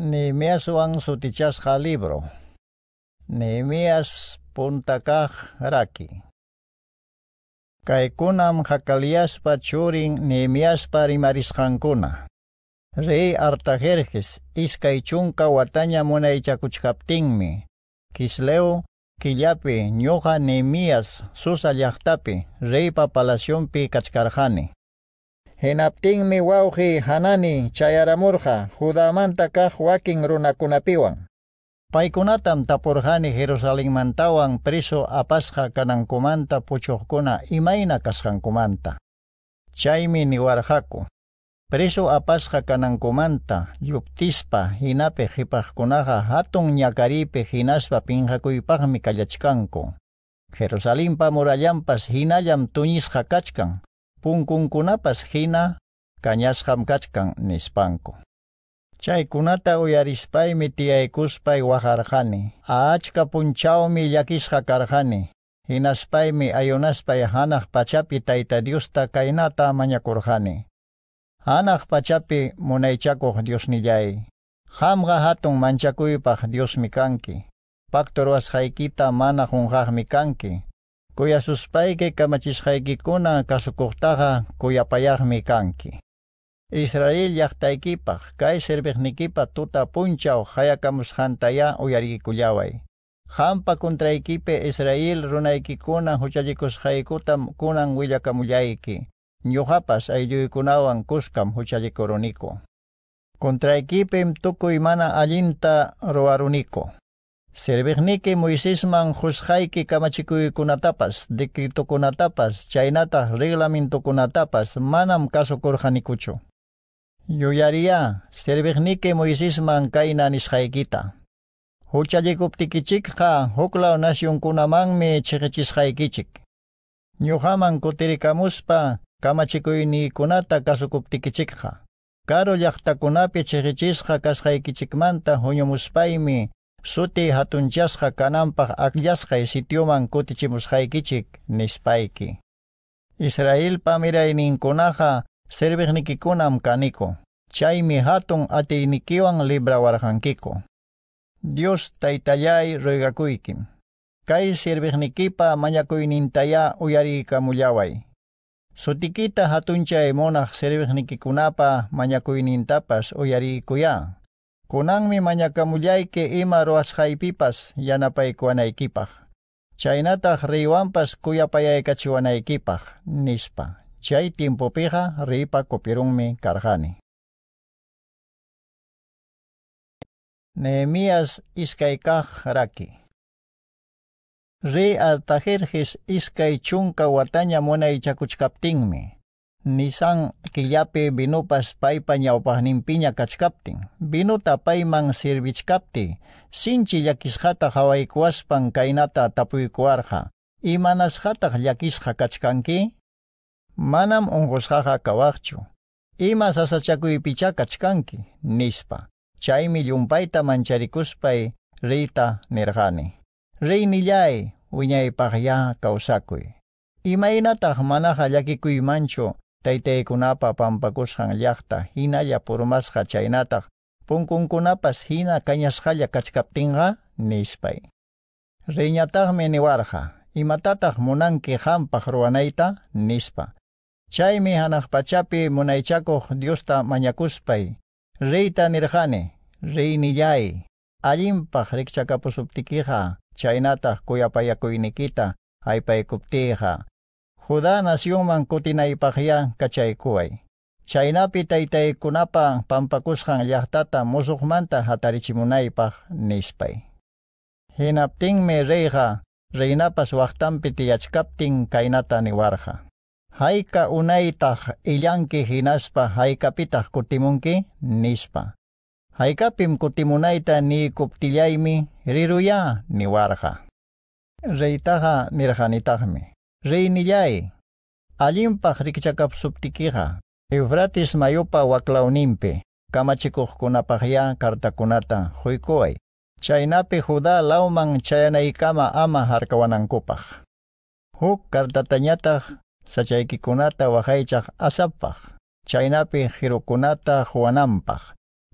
Νημίας ουάνς ουτιτσιάς χαλίβρο. Νημίας πουντακάχ ράκι. Καϊκούναμ χακαλιάς πατσούριν νημίας παριμαρίς χανκούνα. Ρεί αρταχέρχες εις καϊτσούν καουατάνια μόνα η τσακουτσκαπτίνμι. Κισλέου κυλιάπι νιοχα νημίας σούσα λιαχτάπι ρεί παπαλασιόν πι κατσκαρχάνι. mi wauhi, hanani chayaramurja, judamanta kaq wakin runakunapiwan Paikunatam tapurjani preso preso apasqa kanankumanta y maina kasqankumanta chaymi Preso preso apasqa kanankumanta yuptispa Hinape, qhipaqkunaqa hatun nyakaripe hinaspa pinqakuypaqmi jerusalem pa murallanpas Jinayam tunis punkunkunapas hina kañasqamkachkan nispanku. Chaykunata uyarispaymi tiyaykuspay wajarjani, achka punchawmi llakisqa karjani, hinaspaymi ayunaspay hanaq pachapi tayta Diossta kaynata mañakurjani. Hanaq pachapi munaychakuq Diosnillay, hamqa hatun manchakuypaq Diosmi kanki, paktorwasqaykita mana qunqaqmi mikanki, Kuya suspay kay kamachiskay kikuna kasukuhtaha kuya mi kanki. Israel yaktaykipah kay servehnikipa tuta punchaw hayakamushantaya uyarikuyaway. Hampa kontraykipe Israel runa runaykikuna huchallikushaykutam kunan willakamullahiki. Ñuqapas aylluykunawan kuskam huchallikuroniko. Kontraykipim tukuy imana allinta ruwaruniko. Sirbihniki Moisisman hushayki kamachikuykunatapas, dikritukunatapas, chaynata reglamentokunatapas manam kaso kasukurjanikuchu. Yuyariya, sirbihniki Moisisman kayna nishhaykita. Huchalikuptikichikqa huklaw nasyunkunamanmi chiqichisqaykichik. Ñuhaman kutirikamuspa kamachikuynikunata kasukuptikichikqa. Karo llaqtakunapi manta, kasqaykichikmanta huñumuspaymi Suti ni spaiki. Israel sitioman kutichimusqaykichik nispayki. Israelpa mirayninkunaqa serviqnikikunam kaniko. hatong Chaymi hatun atiynikiwan librawarqankiku. Dios taytallay roygakuykim. Kay sirbiqnikipa mañakuynintaya uyariykamullaway. Sutikita hatunchay monaq sirbiqnikikunapa mañakuynintapas uyariykuya. Kunangmi ke ima ruwasqaypipas yanapaykuanaykipaq. Chaynataq riwanpas kuyapayaykachiwanaykipaq nispa. Chay tiempopiqa ripa kupirunmi karqani. iskai kah raki. Ri altajirjis iskay chunka wataña munay chakuchkaptinmi. nisang kilyapi binupas pay panyaupahnin piña kachkaptin. Binuta pay mang kapti, sinchi kuas hawaikuaspan kainata tapuy tapuykuarja. Imanas hataq llakisqa kachkanki? Manam unqusqaqa kawaqchu. Ima sasachakuypicha kachkanki, nispa. Chaymi llumpayta mancharicuspay rita nirgani. Reynillay, wiñaypaqya kawsakuy. Imaynataq manaqa mancho, taytay Taytaykunapa pampakusqan llaqta hinalla purmasqa chaynataq punkunkunapas hina kañasqalla kachkaptinqa nispay. Riñataqmi niwarqa, imatataq munanki hampaq ruwanayta nispa. Chaymi hanaqpachapi munaychakuq Diosta mañakuspay, riyta nirqani, riynillay, allimpaq rikchakapusuptikiqa chaynataq kuyapayakuynikita aypaykuptiqa Huda nasyong mangkuti na ipakya kachay kuway. Chayna pitaytay kunapa pampakuskang yahtata manta hatarichimunay pak nispay. Hinapting me reyha, reynapas waktan pitiyachkapting kainata ni warha. Haika unaytah illanki hinaspa pitah kutimunki nispa. haykapim kutimunayta ni kuptillaymi riruya ni warha. Reytaha nirhanitahmi reynillay, allimpaq rikchakapsuptiykiqa, Efratis mayupa waklawninpi, kamachikuqkunapaq ya kartakunata huykuway. Chaynapi juda lauman chayanaykama ama harkawanankupaq. Huk kartatañataq sachaykikunata waqaychaq asapaq, chaynapi hirukunata juwanampaq.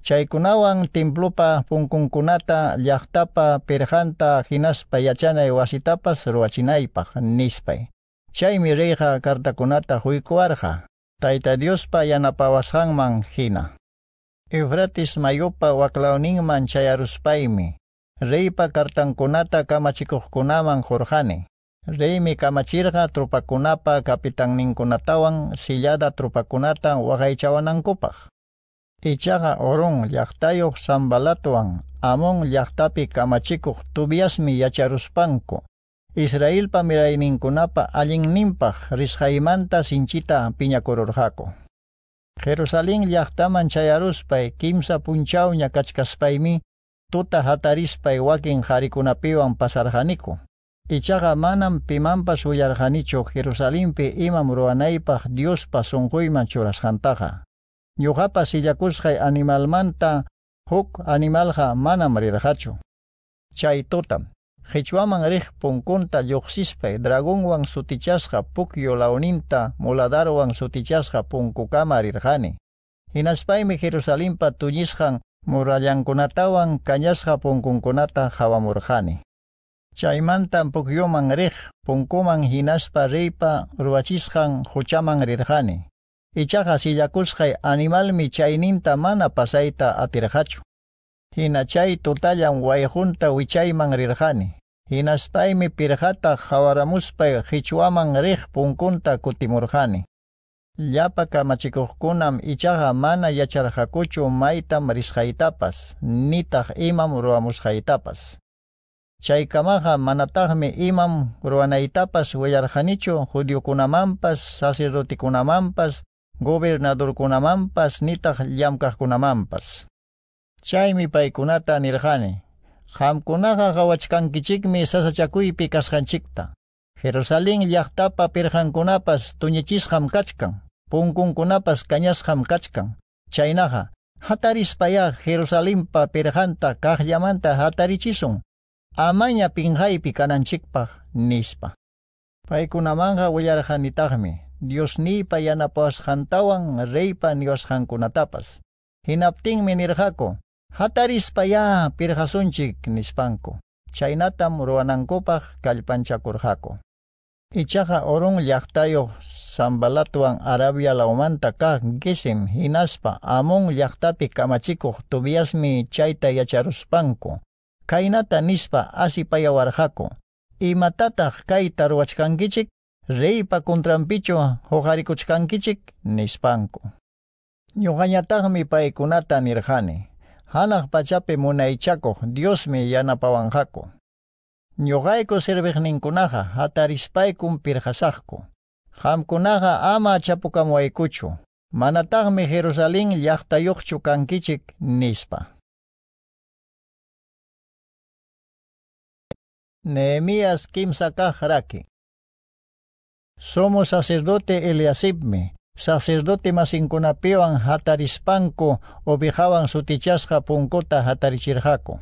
Chaykunawan timplupa punkunkunata llaqtapa pirjanta hinaspa yachanay wasitapas ruwachinaypaq nispay karta kunata chaymi reyqa kartakunata huykuwarqa tayta Diospa yanapawasqanman hina. Eufratis mayupa waklawninman chayaruspaymi, reypa kartankunata kamachikuqkunaman jorjani. Reymi kamachirqa trupakunapa kapitanninkunatawan sillada trupakunata waqaychawanankupaq. Ichaqa urun llaqtayuq sambalatuwan amon llaqtapi kamachikuq tubyasmi yacharuspanko. Israel kunapa mirayninkunapa allinninpaq rishaimanta sinchita piñakururqaku. Jerusalén llaqtaman chayaruspay kimsa punchaw ñakachkaspaymi tuta hatarispay wakin qarikunapiwan pasarqaniku. Ichaqa manam pimanpas uyarqanichu Jerusalénpi imam ruwanaypaq Diospa sunquyman churasqantaqa. Ñuqapa animal manta huk animalqa manam rirqachu. Chay tutam Hechuaman rih punkunta yoksispe dragonwan sutichasqa pukyo launinta muladarwan sutichasqa punkukama rirqani. Hinaspaymi Jerusalimpa tuñisqan murallankunatawan kañasqa punkunkunata hawamurqani. Chaymantan pukyoman rih punkuman hinaspa riypa ruwachisqan huchaman rirqani. Ichaqa sillakusqay animalmi chayninta mana pasayta atirqachu hinachay tutallan wayjunta wichayman rirjani. Hinaspaymi pirjata jawaramuspay qichwaman rih punkunta kutimurjani. Llapa kamachikuqkunam ichaqa mana yacharqakuchu maytam risqaytapas, nitaq imam ruwamusqaytapas. Chaykamaqa manataqmi imam ruwanaytapas kunamampas, gobernador kunamampas, gobernadorkunamanpas nitaq kunamampas. Chaymi paykunata nirhani. Hamkunaqa hawachkankichikmi sasachakuypi kasqanchikta. Jerusalén llaqtapa pirhankunapas tuñichisqam kachkan, punkunkunapas kañasqam kachkan. Chaynaqa hatarispayak Jerusalémpa pirhanta kaqllamanta hatarichisun. Amaña pinhaypi kananchikpaq nispa. Paykunamanja willarhanitaqmi. Diosnipa yanapawasqantawan reypa niwasqankunatapas. Hinaptinmi nirqaku Hatarizpaya pirhasunchik nispanku. Chaynatam kalpancha kallpanchakurqaku. Ichaqa urun llaqtayuq sambalatuang Arabia laumanta ka gisim hinaspa amun llaqtapi kamachikuq tubiyasmi chayta yacharuspanku. Kaynata nispa asipayawarqaku. Imatataq kayta ruwachkankichik reypa kuntrampichu huqarikuchkankichik nispanku. mi paykunata nirqani. hanaq pachapi munaychakuq Diosmi yanapawanqaku. Ñogaiko sirviqninkunaqa hatarispaykum pirqasaqku. Qamkunaqa ama chapukamwaykuchu. me Jerusalén llaqtayuqchu kankichik nispa. Nehemías Kimsakaj raki. Somos sacerdote Eliasibme, sacerdote masinkunapiwan hatarispanku obijawan sutichasqa punkuta hatarichirqaku.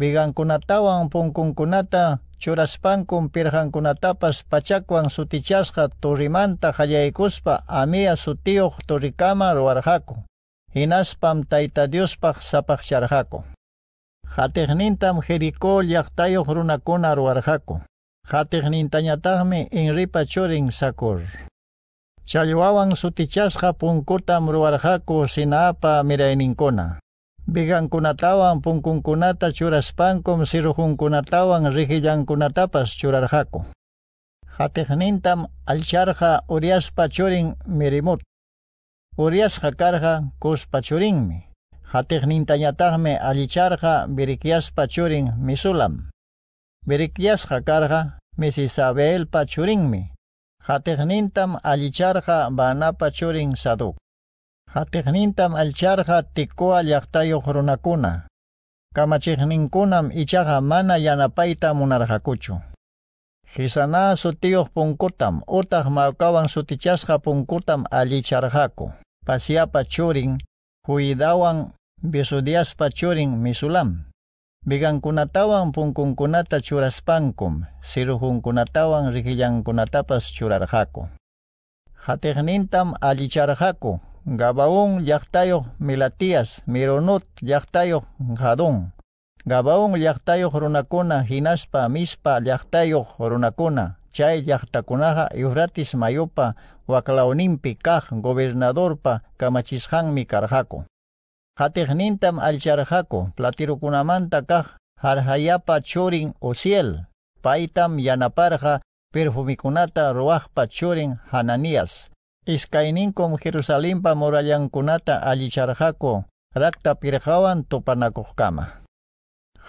Vegankunatawan punkunkunata churaspankun pirhankunatapas pachakwan sutichasqa turrimanta qallaykuspa amiya sutiyuq turrikama ruwarqaku. Hinaspam tayta Diospaq sapaqcharqaku. Hatiqnintam Jericó llaqtayuq runakuna ruwarqaku. Hatiqnintañataqmi Inripa churin sakur. challwawan sutichasja punkutam Ruarhaku sinaapa kunatawan vegankunatawan punkunkunata churaspankum siruhunkunatawan kunatapas churarjaku. jatejnintam alcharja Urias churin mirimut uriasqa kus kus pachurinmi. jatejnintañataqmi alcharja birikias pachurin misulam Birikias jacarja misisabel pachurinmi. Jatehnintam alicharja banapa churin saduk. Jatehnintam alicharja tikua llaqtayuq runakuna. Kamachihninkunam ichaqa mana yanapaita munarjakuchu. Hisana sutiyuq punkutam utaq mawkawan puncutam punkutam alicharjaku. Pasiapa churin, huidawan bisudias misulam. Vegankunatawan punkunkunata churaspankum, churar riqiyankunatapas churarhako. alichar allicharqaku, gabaun yaktayo milatias, mironut yaktayo jadun. Gabaun llaqtayuq runakuna hinaspa mispa yactayo, runakuna, chay iuratis Eufratis mayopa, waklaonimpi, kaj, gobernadorpa kamachishang mikarhako. Jatejnintam Alcharjaco, platirukunamanta kaj, jarjayapa o ciel paitam yanaparja, perfumikunata pa churin hananias. Iskaininkom Jerusalimpa kunata alicharjaco rakta pirjawan Jatehnintam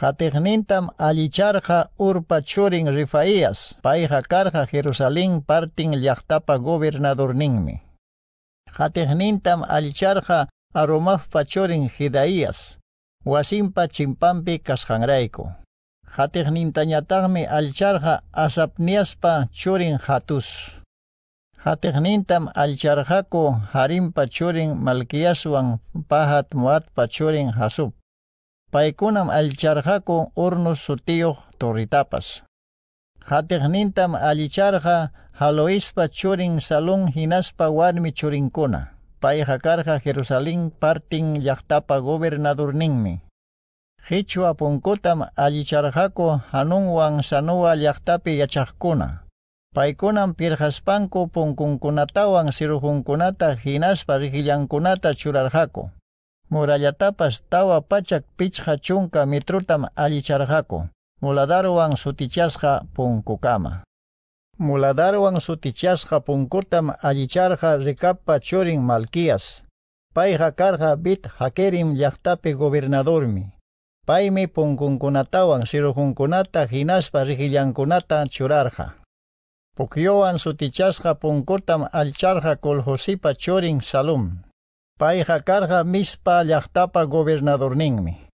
Jatejnintam alicharja urpa churin rifaías, paija karja Jerusalén partin llaktapa gobernador Ningmi. Jatejnintam alicharja aromajpa chorin hidayas, wasinpa chimpampi kasqanrayku. Jatejnintañataqmi allcharqa asapniaspa churin hatus. Jatejnintam allcharqaku harinpa churin malkiyaswan pahat muatpa churin hasup. Paykunam allcharqaku urnus sutiyuq turritapas. Jatejnintam allicharqa haloispa churin salun hinaspa warmi churinkuna. paihakarja Jerusalén parting llaktapa gobernador ninmi. Hecho apunkotam allicharjako hanunwan sanoa llaktapi yachajkuna. Paikunan pirjaspanko punkunkunatawan siruhunkunata hinaspa rijillankunata churarjako. Murallatapas tawa pachak pichja chunka mitrutam allicharjako. Muladaruwan sutichasja punkukama. muladarwan sutichasqa punkutam allicharja ricapa choring Malquías, Paija bit hakerim yaktape gobernadormi. PAIMI punkunkunatawan sirukunkunata hinaspa rijillankunata su Pukyoan sutichasqa punkutam col Josipa choring salum. Paija karqa mispa gobernador ningmi.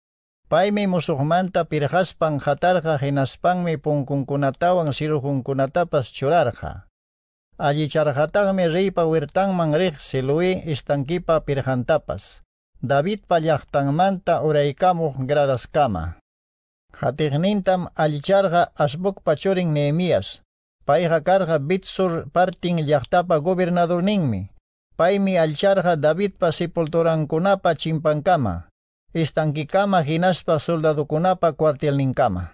Paime musuqmanta pirqaspan jatarja hinaspanmi punkunkunatawan sirukunkunatapas churarqa. Allicharqatanmi riypa wirtanman riq silui istankipa pirqantapas. Davidpa manta uraykamuq gradaskama. Hatiqnintam allicharqa pa churin Nehemías. Payqa carga bitsur parting yachtapa gobernador David David pa sepultoran kunapa chimpankama istankikama ginaspa soldadukunapa cuartelninkama.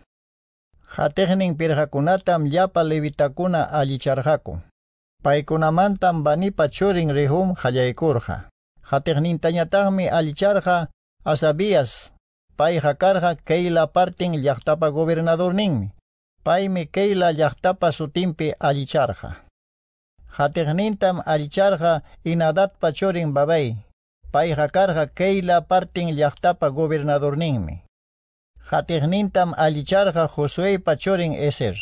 Jateknin pirjakunatam yapa levitakuna alicharjaku. Paikunamantam banipa rejum rihum qallaykurja. tañatami allicharja asabías. pai jakarja keila partin gobernador Pai Paime keila yaktapa sutimpi allicharja. tam allicharja inadatpa pachorin babay. Pai Keila Keila partin gobernador ningmi. Jategnintam Alicharga Josuei Pachorin eser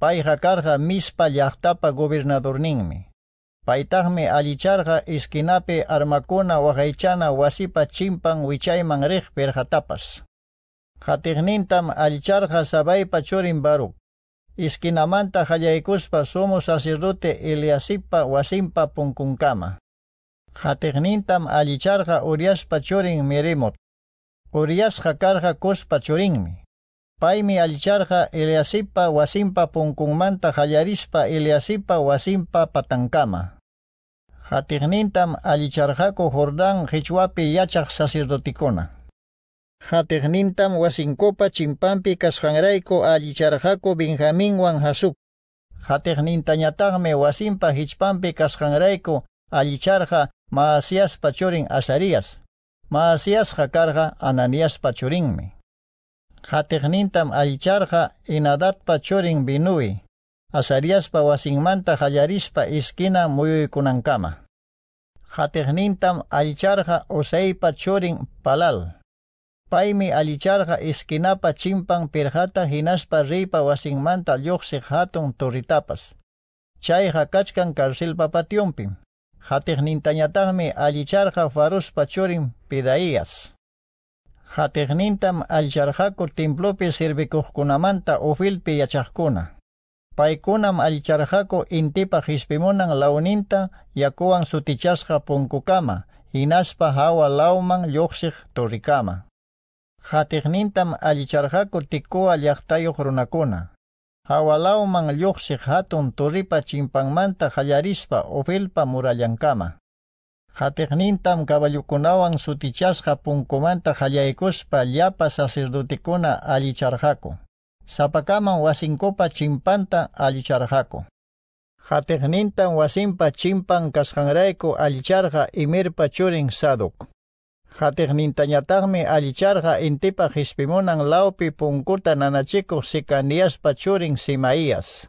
Pai karga mispa gobernador ningmi. paitagme Alicharga iskinape armakuna Wajaychana wasipa chimpan wichayman per perjatapas. Jategnintam Alicharja Sabai Pachorin baruk iskinamanta jayaikuspa somos sacerdote Eliasipa Wasimpa punkunkama Hatiqnintam alicharja Urias pachorin miremot, Urias jacarja kos paimi paimi eliasipa eleasipa wasimpa punkunmanta jayarispa eleasipa wasimpa patankama. Jatignintam alicharjako Jordán qichwapi yachak sacerdoticona, Jatignintam wasinkopa chimpampi ko Benjamin benjamín hasup. Hatiqnintañataqmi wasimpa hichpampi kasqanrayku Alicharja Maasías pachurin azarías. Maasías jacarga ananías pachurinmi. Jatejnintam alicharga inadat pachurin binui. Azarías pawasingmanta jayarispa iskina Kunankama. Jatejnintam alicharga osei pachurin palal. Paimi alicharga iskinapa chimpan pirjata hinaspa ripa wasingmanta lluqsi hatun turritapas. Chai hakachkan karsilpa patiumpim Jatejnintañataqmi allicharqa varuspa churin Pidayas. Jatejnintam allicharqaku templopi sirvikuqkunamanta ufilpi yachaqkuna. Paikunam allicharqaku intipa hispimunan launinta yakuan sutichasqa punkukama, hinaspa hawa lauman lluqsiq turikama. Jatejnintam allicharqaku tikkuwa llaqtayuq runakuna. hawalaw hawalau manglyoksik hatun turipa chimpangmanta qallarispa ufelpa murallankama. Hatiknintam kaballukunawang sutichasqa punkumanta qallaykuspa llapa sacerdotekuna allicharqaku. Sapakaman wasinkupa chimpanta allicharqaku. Hatiknintam wasinpa chimpan kasqanrayku allicharqa imirpa churin sadok. Jaternintañatagme allicharga intipa hispimunan laupi punkuta nanachiku sikaniaspa Pachoring simaías.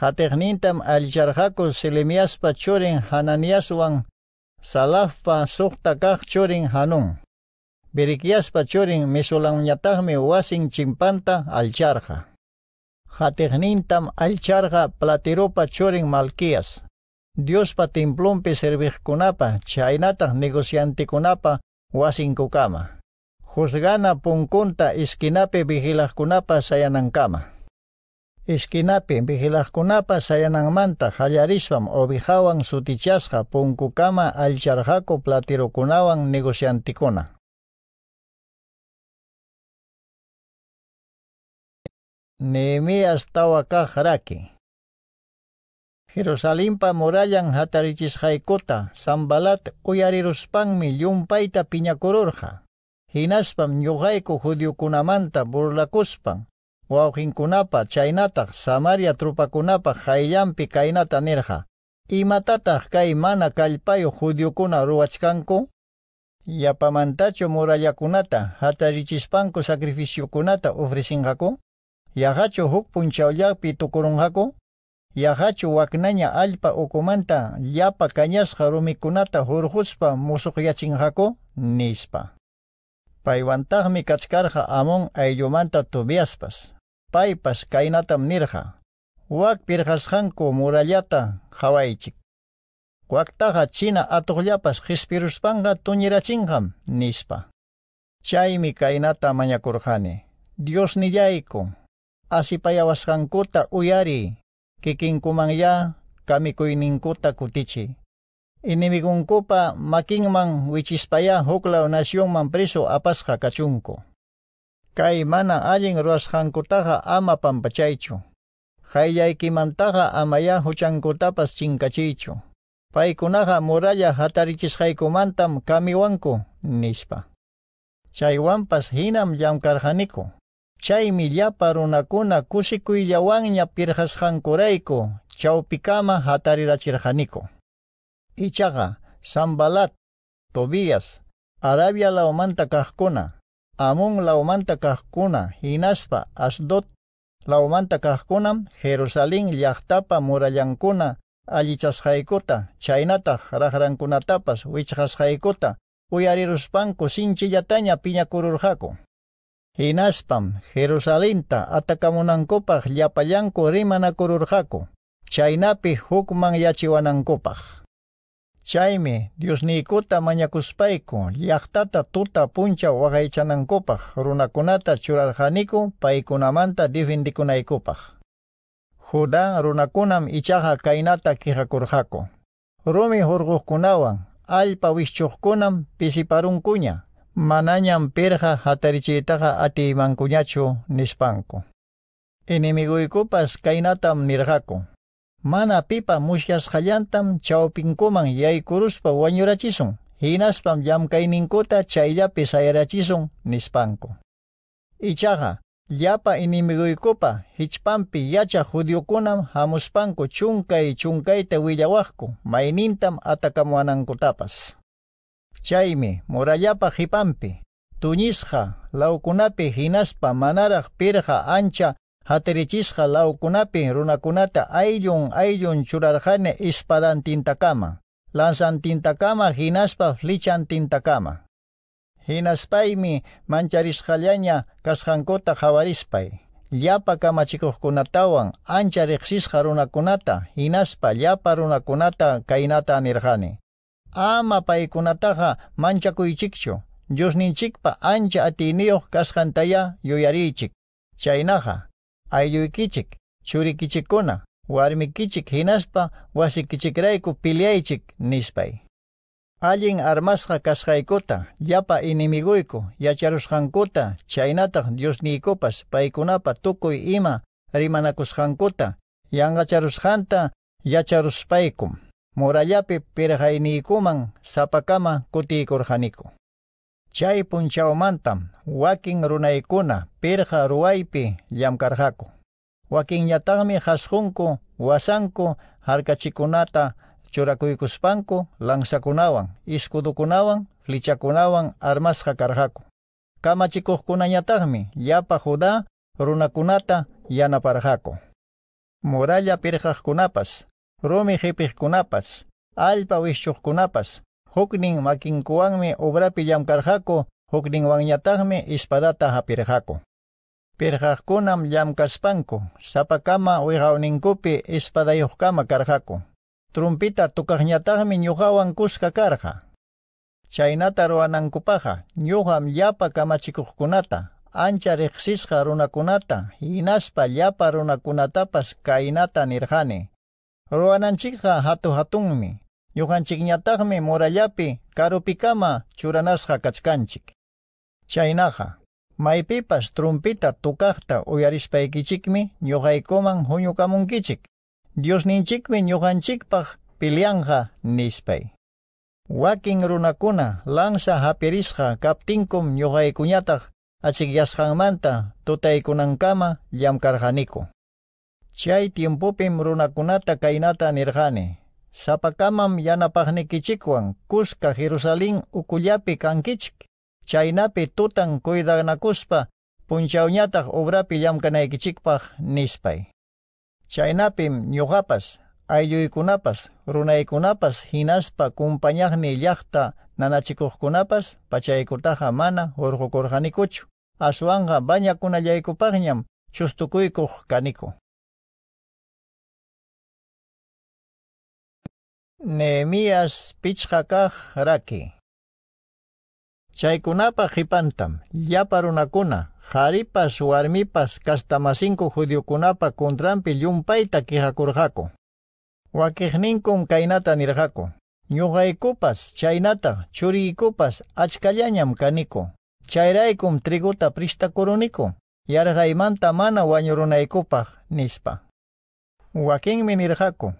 Jaternintam allicharjaku silimias churin hananiaswan salafpa sukta CHORING churin hanun. Birikiaspa Pachoring misulanñatagme wasin chimpanta alcharja. al alcharga PLATIROPA churin malkias. Dios Diospa templompe negociante chaynata negociantikunapa, wasinkukama. Juzgana punkunta esquinape vigilakunapa sayanankama. Esquinape manta, sayananmanta o obijawan sutichasja punkukama alcharjaco platirokunawan negociantikuna. Nehemías tawa Jerusalimpa murallan hatarichishqaykota sambalat uyariruspangmi llumpayta piñakururqa. Hinaspam ñuqayku judiokunamanta burlakuspan, wawqinkunapa chaynataq Samaria trupa kunapa, hayllampi kaynata nirqa. Imatataq kay mana kallpayuq judiokuna ruwachkanku? Yapamantachu murallakunata hatarichispanku kunata ofrecinqaku? Yagacho huk punchawllakpi tukurunqaku? Yahachu waknaña allpa ukumanta yapa kañasqa rumikunata hurquspa musuqyachinqaku nispa. Paywantaqmi kachkarqa amun ayllumanta tubiaspas, paypas kaynatam nirqa. Wakpirqasqanku murallata qhawaychik. Waktaqa china atuqllapas qispiruspanqa tuñirachinqam nispa. Chaymi kaynata mañakurqani. Dios nillayku. Asipayawasqankuta uyari. kikinkumangya kami ningkuta kutichi. Inimigungkupa makingman wichispaya huklaw nasyonman mampriso apas hakachunko. Kay mana allin ruashankutaja ama pampachaychu. Hayyaykimantaja amaya huchankutapas chinkachichu. Paykunaja muralla hatarichisqaykumantam kamiwanko nispa. Chaywanpas hinam llamkarjaniku. chaymi parunakuna runakuna kusikuyllawanña chaupicama hatarira ichaga Ichaga, sambalat, tobías arabia Laomanta kahkuna, amun laomanta kahkuna, hinaspa Asdot, laumanta kahkuna, jerusalén Murayankuna, murallankuna allichasqaykuta chaynataj raqrankunatapas wichqasqaykuta uyariruspanku piña piñakururqaku hinaspam Jerusalinta atakamunankupak llapallanku rimanakururqaku chaynapi hukman yachiwanankupaq chaymi Diosniykuta mañakuspayku llaqtata tuta puncha waqaychanankupaq runakunata churarqaniku paykunamanta defendikunaykupaq Judá runakunam ichaqa kaynata qiqakurqaku Rumi hurqukunawan allpa wikch'uqkunam kunya. ati hatariciytaqa atiymankuñachu nispanku. Inimiguykupas kainatam nirqaku. Mana pipa musyasqallantam chawpinkuman yaykuruspa wañurachisun, hinaspam llamkayninkuta chayllapi sayrachisun nispanku. Ichaqa, llapa inimiguykupa hichpampi yacha judiokunam hamuspanku chunkay chunkayta willawaqku, maynintam atakamuanankutapas. Chaymi murallapa hipampi? tuñisqa lawkunapi hinaspa manaraq pirqa ancha hatirichisqa laukunapi runakunata ayllun ayllun churarqani ispadantintakama lansantintakama hinaspa flichantintakama hinaspaymi mancharisqallaña kasqankota qhawarispay llapa kamachikuqkunatawan ancha riqsisqa runakunata hinaspa llapa runakunata kaynata nirqani ama mancha amapaykunataqa manchakuychikchu llusninchikpa ancha atiniyuq kasqantaya yuyariychik chaynaqa aylluykichik churikichikkuna warmikichik hinaspa wasikichikrayku piliaychik nispay allin armasqa kasqaykuta yapa yacharushankota, yacharusqankuta chaynataq diosniykupas paykunapa tukuy ima rimanakusqankuta yanqacharusqanta yacharuspaykum morayapi pirqayniykuman sapakama kutikurqaniku. Chay punchawmantam wakin runaykuna pirqa ruwaypi llamkarqaku. Wakinllatanmi hasqunku wasanku harkachikunata churakuykuspanku langsakunawan, iskudukunawan, flichakunawan armasqa karqaku. Kamachikuqkunañataqmi yapa juda runakunata yanaparqaku. Muralla kunapas, Romi qipikkunapas, makin wischuqkunapas, obra makinkuwanmi obrapi hukning hukninwanñataqmi ispadata hapirqaku. yam llamkaspanku, sapakama wiqawninkupi yukama karqaku. Trumpita tukaqñataqmi ñuqawan kusqa Chainata Chaynata kupaja, ñuqam yapa kamachikuqkunata, ancha riqsisqa runakunata, inaspa kainata nirhani ruwananchikqa hatu hatunmi ñuqanchikñataqmi murayapi karupikama churanasqa kachkanchik mai pipas trumpita tukaqta uyarishpaykichikmi ñuqaykuman huñukamunkichik Dios ninchikmi ñuqanchikpaq pilianqa nispay wakin runakuna lansa hapirisqa kaptinkum ñuqaykuñataq manta tutaykunankama llamkarqaniku Chay tiempopim runakunata kainata nirhani. Sapakamam yanapaqnikichikwan kuska Jerusalén ukullapi kankichik. Chaynapi tutan kuidanakuspa punchawñataq obrapi llamkanaykichikpaq nispay. Chaynapim ñuqapas aylluykunapas runaikunapas hinaspa kumpañaqmi llaqta pachai pachaykutaqa mana urqukurqanikuchu aswanqa bañakunallaykupaqñam chustukuykuq kaniku Nehemías pichqakaj raki. CHAIKUNAPA hipantam, YAPARUNAKUNA JARIPAS warmipas kastamasinku judiokunapa kuntranpi llumpayta qiqakurqaku. Wakiqninkum KAINATA NIRJAKO copas chaynata churiykupas achkallañam trigota Trigota coronico y Yargaimanta mana wañurunaykupak nispa. Wakinmi NIRJAKO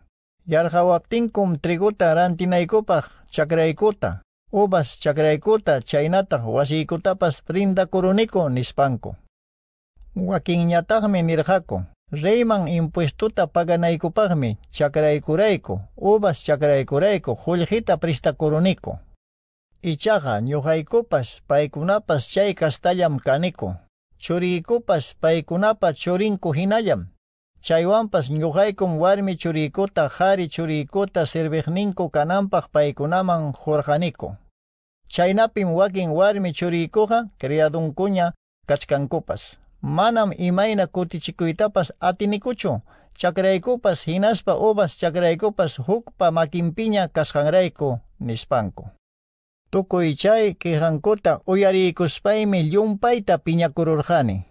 Yarhawaptinkum triguta rantinaykupaj chakraykota ubas chakraykota chaynataj wasiykutapas brindakuruniku nispanko. wakinñatajmi nirqaku reyman impuestuta paganaykupajmi chakraykurayku ubas chakraykurayku juljita pristakuruniku ichaqa ñuqaykupas paikunapas chay chori kaniku churiykupas paikunapas churinku hinallam Chaywanpas ñuqaykum warmi churikuta qhari churikuta sirviqninku kananpaq paykunaman hurqaniku. Chaynapim wakin warmi churikuqa criadunkuña kachkankupas. Manam imayna kutichikuytapas atinikuchu, chakraykupas hinaspa uvas chakraykupas hukpa makinpiña kasqanrayku nispanku. Tukuy chay qihankuta uyariykuspaymi llumpayta piñakururqani.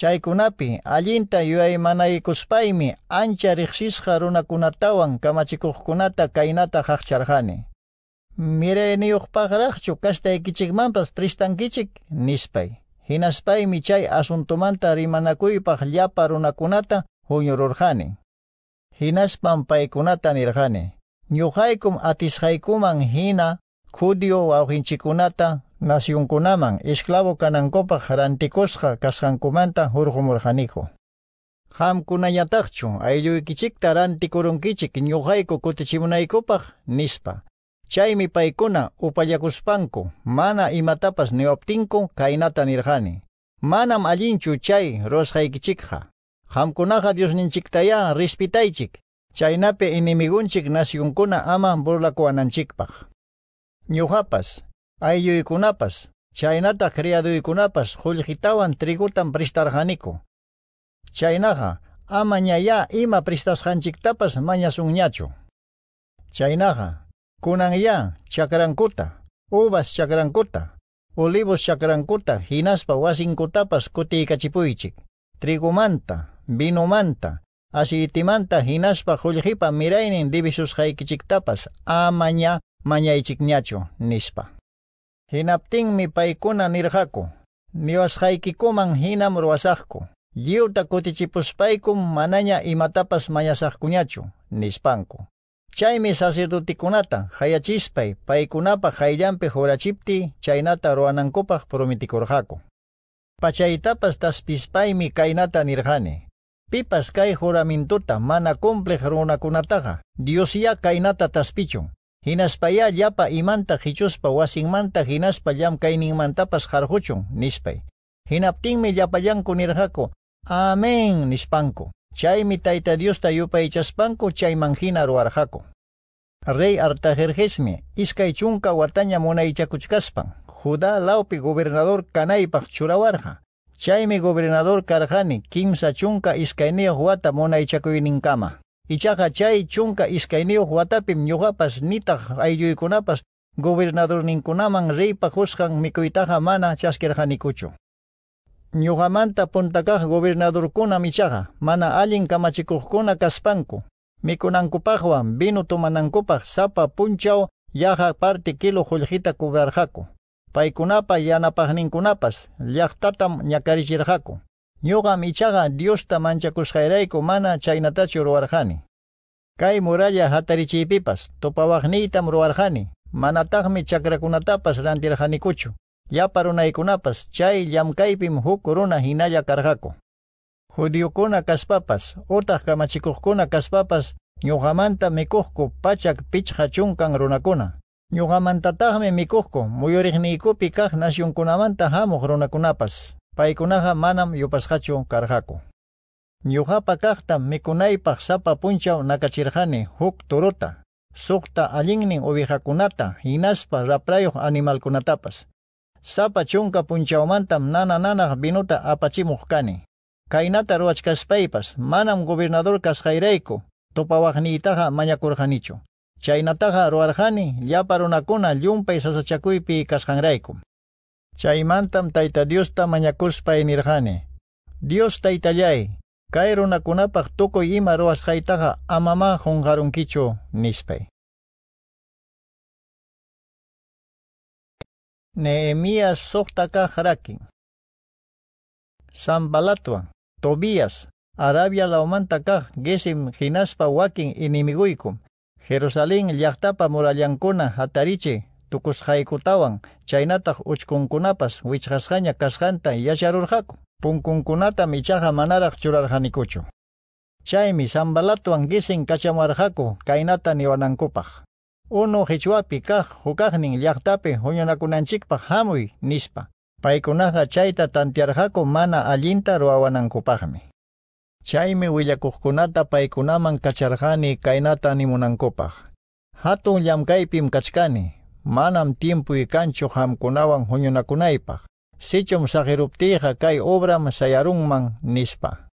Chaykunapi allinta yuyaymanayikuspaymi ancha riqsisqa runakunatawan kamachikuqkunata kaynata haqcharqani. Mirayniyuq paqraqchu kastaykichikmanpas pristankichik nispay. Hinaspaymi chay asuntumanta rimanakuypaq llapa runakunata huñururqani. Hinaspan paykunata nirqani. Ñuqaykum atisqaykuman hina, khudio wawqinchikunata nasyon kunaman, esklavo kanankopa harantikosqa kasqankumanta hurqumurqaniko. Ham kunayataqchun aylluykichikta rantikurunkichik ñuqayku kutichimunaykupaq nispa. Chaymi paykuna upallakuspanku, mana imatapas neoptinku kainata nirqani. Manam allinchu chay rosqaykichikqa. Hamkunaqa Diosninchiktaya rispitaychik, chaynapi inimigunchik kuna ama burlakuananchikpaq. Ñuqapas kunapas, chaynata kunapas qullqitawan trigutan pristarhaniku. chaynaqa ama ñaya ima un mañasunñachu Chainaga, kunanya chakrankuta uvas chakrankuta olivos chakrankuta hinaspa wasinkutapas kutiykachipuychik trigumanta vinomanta asitimanta, hinaspa a miraynin mañá amaña mañaychikñachu nispa Hinapting mi paikuna nirhako. Miwas haikiko mang hinam ruasahko. Yiu takutichipuspaikum manaña imatapas mayasahkuñachu, nispanko. Chaymi sacerdotikunata hayachispay paikunapa hayllanpi horachipti chaynata ruanankupaq prometikurhako. Pachaytapas taspispaymi kaynata nirhane. Pipas kay juramintuta mana cumple runakunataqa Dios ya kaynata taspichun. Hinaspaya ya pa imanta hichuspa wasing manta hinaspa yam kaining mantapas jarhuchun nispay. Hinaptingmi llapallan kunirjako. Amen nispanko. Chaymi taita Dios tayupay ichaspanko chayman hina ruarjako. Rey Artajerjesmi, iskay chunka watanya wataña munaychakuchkaspan. Judá laupi gobernador kanaypaq churawarja. Chaymi gobernador karjani, kimsa chunka iskayniyuq wata munaychakuyninkama. Ichaqa chay chunka iskayniyuq watapim ñuqapas nitaq aylluykunapas gobernadorninkunaman riypakusqan mikuytaqa mana chaskirqanikuchu. Ñuqamanta gobernador kuna michaqa mana allin kamachikuqkuna kaspanku. Mikunankupaqwan vino tumanankupaq sapa punchaw yaqa parte kilo qullqita kubrarqaku. Paykunapa yanapaqninkunapas llaqtatam ñakarichirqaku. Nyoga michaqa Diosta manchakushairaiko mana chaynatachu ruwarqani. Kay muralla hatarichiypipas tupawaqniytam ruwarqani, manataqmi chakrakunatapas rantirqanikuchu. kunapas, chay llamkaypim huk hinaya hinalla karqaku. caspapas, kaspapas, utaq kamachikuqkuna kaspapas, ñuqamanta mikuqku pachak pichqa chunkan runakuna. Ñuqamantataqmi mikuqku muyuriqniykupi kaq nasyunkunamanta hamuq runakunapas. paikunaha manam yupasqachu karqaku. Ñuqapa kaqta mikunaypaq sapa punchaw nakachirqani huk turuta, suqta allinnin ubijakunata hinaspa raprayuq animalkunatapas. Sapa chunka punchawmantam nana nanaq binuta apachimuq kani. Kaynata ruwachkaspaypas manam gobernador kasqayrayku tupawaqniytaqa mañakurqanichu. Chaynataqa ruwarqani llaparunakuna llumpay sasachakuypi kasqanrayku. chaymantam taita Diostam en nirjane. Dios taitallay, kairunakunapaq toko ima a amama quicho nispei. Nehemías soqta kaj San Balatwa. Tobías, Arabia Laomantaka, gesim hinaspa wakin Inimiguikum, Jerusalén yahtapa murallankuna atariche. tukus haikutawan chaynataq uchkunkunapas wichqasqaña kasqanta yacharurqaku punkunkunata michaqa manaraq churarqanikuchu chaymi sambalatuwan gisin kachamarqaku kaynata niwanankupaq unu qichwapi kaq hukaqnin llaqtapi huñunakunanchikpaq hamuy nispa paykunaqa chayta tantiyarqaku mana allinta ruwawanankupaqmi chaymi willakuqkunata paykunaman kacharqani kaynata nimunankupaq hatun llamkaypim kachkani manam tiempo kancho hamkunawan huñunakunaypaq. Sichum sajiruptiqa kay obram sayarunman nispa.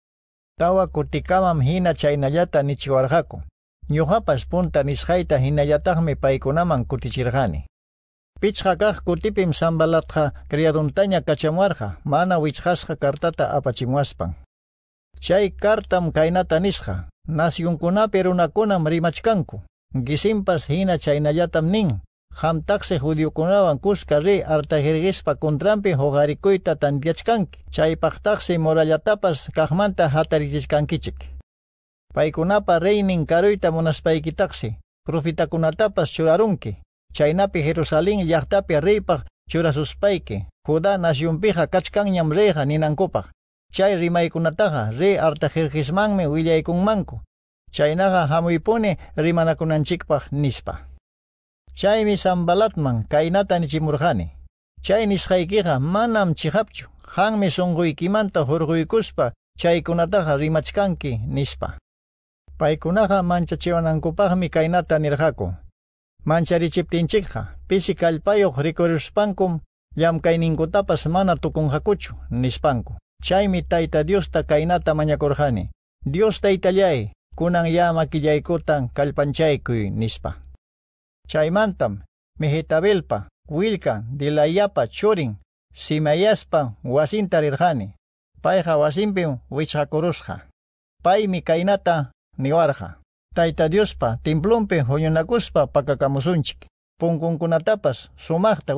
Tawa kutikamam hina chaynallata nichiwarqaku. Ñuqapas punta nisqayta hinallataqmi paykunaman kutichirqani. Pichqa kutipim sambalatqa criaduntaña kachamuarqa mana wichqasqa kartata apachimuaspan. Chay kartam kaynata nisqa, nasyunkunapi runakunam rimachkanku. Gisimpas hina chaynallatam nin, Hamtakse judiokunawan kushkarri artajergispa kuntrampi hojarikuyta tantiachkanki. Chaypaktakse morallatapas kajmanta hatarichishkankichik. Paikunapa reynin karuyta munaspaykitaksi, profitakunatapas churarunki. Chaynapi Jerusalén llaqtapi riypaq churasuspaiki. Judá nasyunpiqa kachkanñam reyqa ninankupaq. Chay rimaykunataqa rey artajergismanmi willlaykunmanku. hamuipone hamuypuni rimanakunanchikpaq nispa. Chaymi sambalatman kaynata nichimurjani. Chay nisqaykiqa manam chihapchu. Qanmi sunquykimanta chay chaykunataqa rimachkanki nispa. mancha Paykunaqa manchachiwanankupaqmi kaynata Mancha Mancharichiptinchikqa pisi kallpayuq rikuruspankum llamkayninkutapas mana tukunhakuchu nispanku. Chaymi Dios ta kaynata mañakurjani. Dios ta taytallay kunan llama killaykutan kallpanchaykuy nispa. chaymantam, mejetabelpa, wilka, dilayapa, chorin, simayaspa, wasinta paeja payja wasinpin pai mikainata, kainata niwarja, taita diospa, timplumpi huyunakuspa pakakamusunchik, punkunkunatapas sumaqta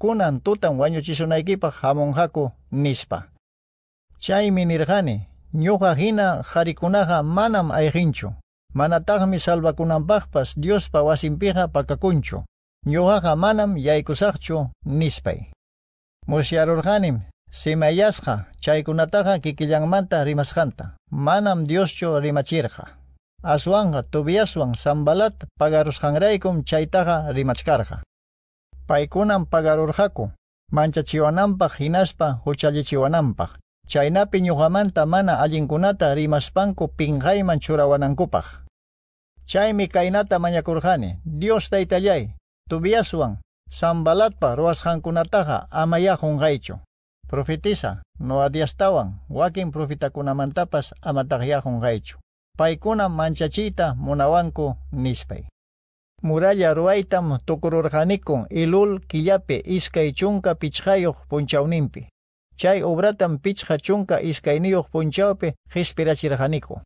kunan tutan wañuchisunaykipaq Hamonhaku, nispa. Chaimi nirjani, nyoga hina harikunaga, manam ayqinchu. mi salva Manatarmi salvakunanpaqpas Diospa pakakuncho. pakakunchu. Ñuqaqa manam yaykusaqchu nispay. chay simayasqa chaykunataqa manta rimasqanta. Manam Dioschu rimachirqa. Aswanqa tubiyaswan sambalat pagarusqanraykum chaytaqa rimachkarqa. Paykunan pagarurqaku, manchachiwananpaq hinaspa huchallichiwananpaq chaynapin pinyukamanta mana allinkunata rimaspanku pinqayman churawanankupak. Chaymi kainata mañakurjani, Dios ta sambalat taytallay, tubiyaswan, amaya ruwasqankunataqa amayaqunqaychu. Profetisa, no diastawan, wakin profita kunamantapas profitakunamantapas amataqyaqunqaychu. Paikuna manchachita munawanku nispay. Muralla ruaytam tukururjanikun ilul killapi iskay chunka pichqayuq punchawninpi. chay obratan pichqa chunka iskayniyuq punchaupi qispirachirqaniku.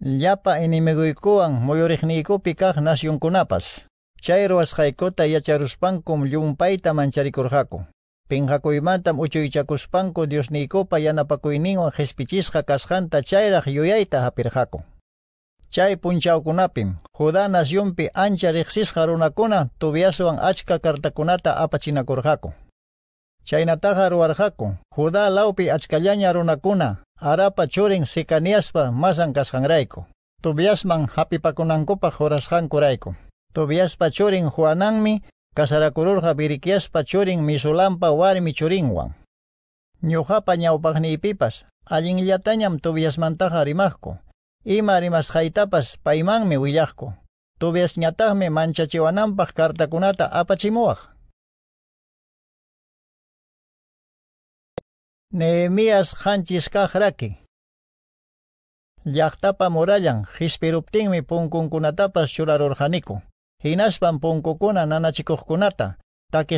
Llapa inimiguykuwan muyuriqniykupi kaq nasyunkunapas. Chay haikota yacharuspankum llumpayta dios Pinqakuymantam dios Diosniykupa yanapakuyninwan qhispichisqa kashanta chayraq yuyaita hapirhaku. Chay kunapim, Judá nasyunpi ancha kona runakuna tubiaswan achka kartakunata apachinakurhaku. Chaynataj ruwarqaku Judá lawpi achkallaña runakuna arapa churin sikaniyaspa masan kasqanrayku tubyasman hapipakunankupaj jorasqankurayku tubyaspa churin Juananmi kasarakururqa birikyaspa churin misulanpa warmi churinwan ñuqapa ñawpaqniypipas allinllatañam tubyasmantaqa rimaqku ima rimasqaytapas paymanmi willaqku tubyasñatajmi manchachiwananpaq kartakunata apachimuwaq Nehemías morayan, kajraki. Murayan, punkun kunatapas churar churarurqaniku. Hinaspan punkukuna kunatapas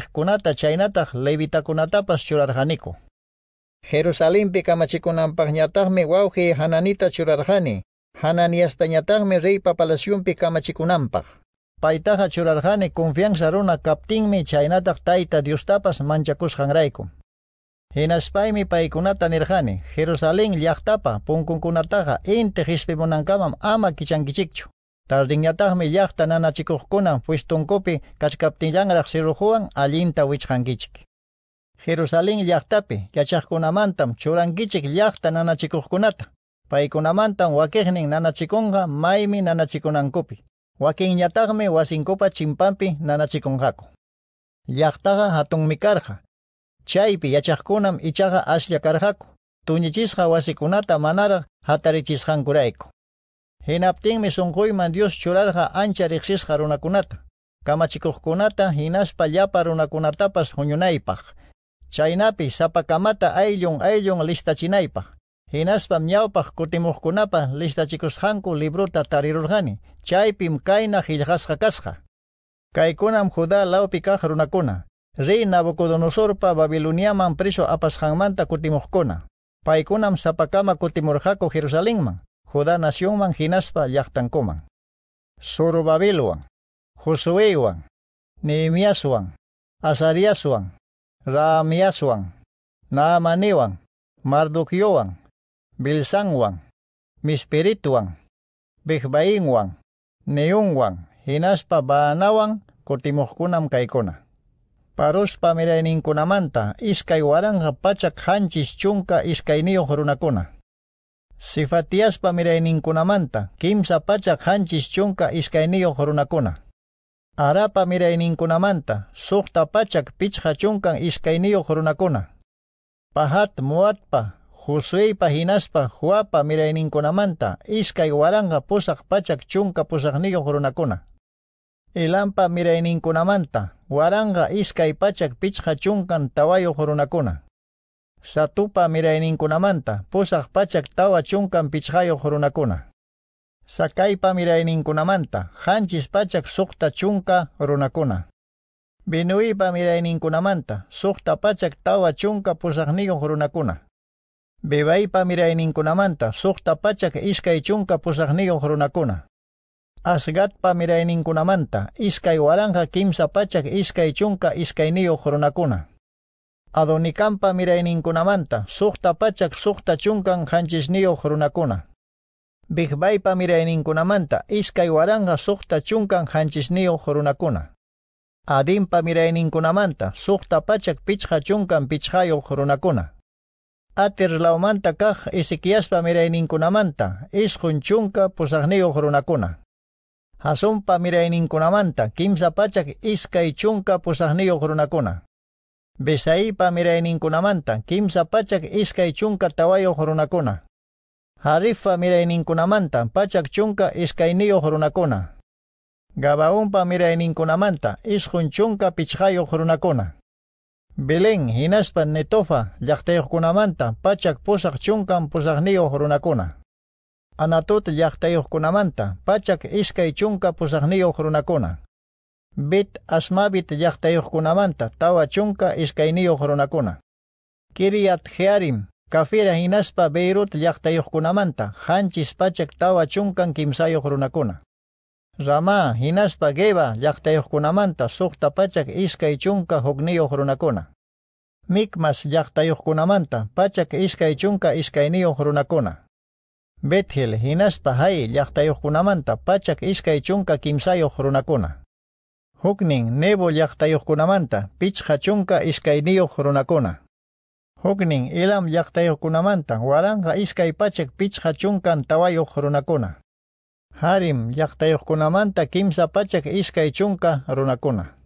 churar chaynataj levitakunatapas churarqaniku. Jerusalén kamachikunanpaq ñataqmi wauhi Hananita churarqani, Hananiyasta ñataqmi rey papalasyunpi Paitaha Paitaja churarqani confianza runa kaptinmi taita taita Diustapas hanraico. En pay paikunata nirhani, Jerusalén llaqtapa, ente inti qispimunankamam ama kichankichikchu. Tardinllatajmi llaqta nanachikuqkunan puestunkupi kachkaptillanraq alinta alinta wichqankichik. Jerusalén llaqtapi yachaqkunamantam churankichik llaqta paikunamantam, Paykunamantam wakiqnin maimi maymi nanachikunankupi. Wakinñataqmi wasinkupa chimpampi nanachikunqaku. Llaqtaqa mi mikarja, chaypi yachakkunam ichaqa Asya Karhaku, tuñichisqa wasikunata manaraq hatarichisqankurayku hinaptinmi sunquyman dios churarqa ancha riqsisqa runakunata kamachikuqkunata hinaspa llapa runakunatapas huñunaypaq chaynapi sapakamata ayllun ayllun listachinaypaq hinaspa ñawpaq kutimuqkunapaq listachikusqanku libruta tarirurqani chaypim kayna qillqasqa kasqa kaykunam juda lawpi kaq runakuna rey Nabucodonosor Babiloniaman preso apas hangmanta kutimohkona. Paikunam sapakama kutimorjako Jerusalenman, Judá naciónman hinaspa llaktankoman. Zorobabelwan, Josuewan, Nehemiaswan, Azariaswan, Raamiaswan, Naamanewan, Mardukiowan, Bilsanwan, Misperituan, Behbainwan, Neunwan, hinaspa baanawan kutimohkunam kaikona. Parus pamirayninkunamanta iskay waranqa pachak hanchis chunka iskayniyuq runakuna. Sifatiyas pamirayninkunamanta kimsa pachak hanchis chunka iskayniyuq runakuna. Arapa mirayninkunamanta suqta pachak pichqa chunkan iskayniyuq runakuna. Pahat muatpa Josueypa hinaspa huapa mirayninkunamanta iskay waranqa pusaq pachak chunka pusaqniyuq runakuna. mira Ilampa Waranga Iska y pachak Pichha chunkan mira runakuna. Satupa Inkunamanta, pusaq pachak tawa chunkan Sakaipa mira mira mirayninkunamanta, hanchis pachak suqta chunka runakuna. Binuypa mirayninkunamanta, Sukta pachak tawa chunka mira en Bebaypa mirayninkunamanta, Sukta pachak y chunka pusaqniyuq runakuna asgatpa manta iskay waranqa kimsa pachak iskay chunka Adonicampa mira adonikampa mirayninkunamanta suhta pachak suhta chunkan pa runakuna Bigbaypa mirayninkunamanta iskay waranga suhta chunkan Adimpa mira ninguna manta suqta pachak Pichha chunkan jorunacuna. mira Atirlaumanta ninguna manta, Inkunamanta, isqun chunka pusaqniyuq jorunakuna. Hasumpa kimsa pachak iskay chunka pusahniyuq runakuna. kunamanta, kimsa pachak y chunka tawayo runakuna. Harifa kunamanta, pachak chunka iskayniyuq Gabaumpa Gabaunpa kunamanta, ishun chunka pichayo Belen Belén hinaspa netofa kunamanta, pachak Posak chunkan pusahniyuq runakuna. Anatuta llaqtayuq kunamanta pachak iskay chunka pusagniyuq runakuna. Bit asmabit llaqtayuq kunamanta tawa chunka iskayniyuq runakuna. Kiryat Jearim kafira hinaspa Beirut llaqtayuq kunamanta hanchis pachak tawa chunkan kimsayuq runakuna. Rama hinaspa Geba llaqtayuq kunamanta suqta pachak iskay chunka hugniyuq runakuna. Mikmas llaqtayuq kunamanta pachak iskay chunka iskayniyuq runakuna. Bethel hinaspa hay llaqtayuqkunamanta pachak iskay chunka kimsayuq runakuna. Huknin Nebo llaqtayuqkunamanta pichqa chunka iskayniyuq runakuna. Huknin Ilam llaqtayuqkunamanta waranqa iskay pachak pichqa chunkan tawayuq runakuna. Harim llaqtayuqkunamanta kimsa pachak iskay chunka runakuna.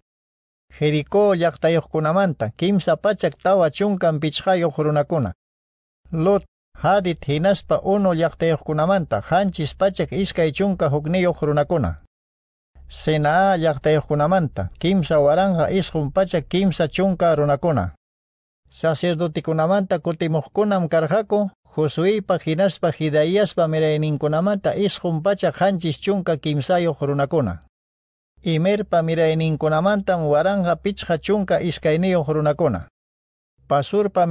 Jericó llaqtayuqkunamanta kimsa pachak tawa chunkan pichqayuq runakuna. Lot hadit hinaspa uno kunamanta, hanchis pachak iskai chunka hukniyuq runakuna sena kunamanta, kimsa waranga iskun pachak kimsa chunka runakuna sacerdotikunamanta kutimuqkunam pa' Josuepa hinaspa hidayaspa kunamanta iskun pachak hanchis chunka merpa runakuna imerpa mirayninkunamantam waranga pichja chunka iskayniyuq runakuna pasurpa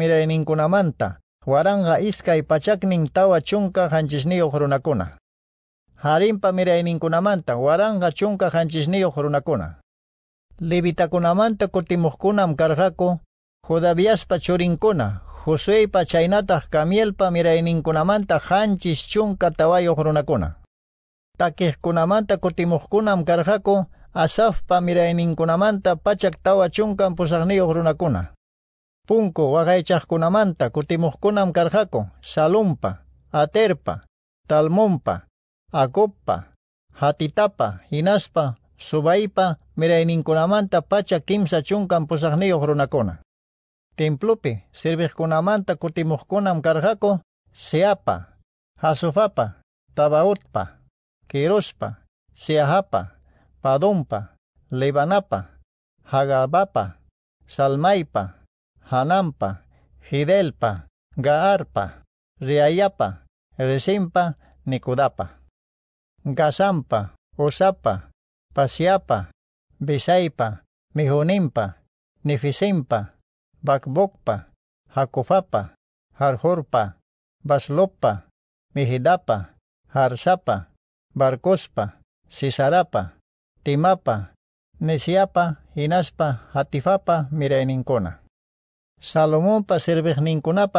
manta. Waranqa iskay pachaknin tawa chunka hanchisniyuq runakuna. Harinpa kunamanta, waranqa chunka pachorincona. runakuna. Levitakunamanta kutimuqkunam jodavias Jodaviyaspa churinkuna, Josuepa chaynataq kamielpa kunamanta hanchis chunka tawayuq runakuna. Takiqkunamanta amkarjaco. karqaku Asafpa mirayninkunamanta pachak tawa chunkan posarneo runakuna punko waqaychaqkunamanta e kunam carjaco salumpa, aterpa talmumpa Agoppa, hatitapa hinaspa subaypa mirayninkunamanta e pacha kimsa chunkan Posajneo, runakuna templupi sirviqkunamanta kunam karqaku Seapa, hasufapa tabautpa kiruspa Seahapa, padumpa Lebanapa, hagabapa Salmaipa, Hanampa, Hidelpa, Gaarpa, Riayapa, Resimpa, Nicudapa. Gazampa, Osapa, Pasiapa, Bisaipa, Mijunimpa, Nifisimpa, Bakbokpa, Hakufapa, Harhorpa, Baslopa, Mijidapa, Harsapa, Barcospa, Sisarapa, Timapa, Nesiapa, Inaspa, Hatifapa, Mirenincona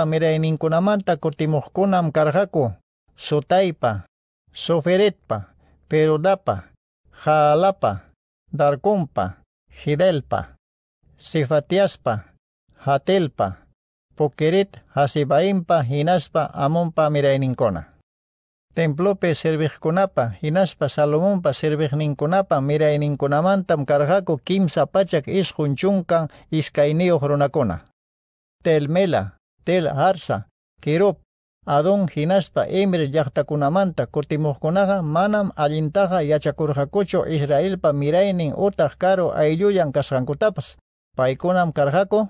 mira en ninkunamanta kutimukkunam karhaku, sotaipa, soferetpa, perudapa, jalapa, Darkumpa, hidelpa, sifatiaspa, hatelpa, pokerit hasibaimpa hinaspa amonpa nincona, Templope sirviqkunapa hinaspa Salomonpa en mirayninkunamantam karhaku, kimsa pachak is junchunkan iskainio Mela, Tel Arsa, Kirop, Adon hinaspa emir Yachtakunamanta, kutimoqkunaqa manam allintaqa Israel, Israelpa Mirainen, Otah, karo aylluyan de Paikunam Karjako,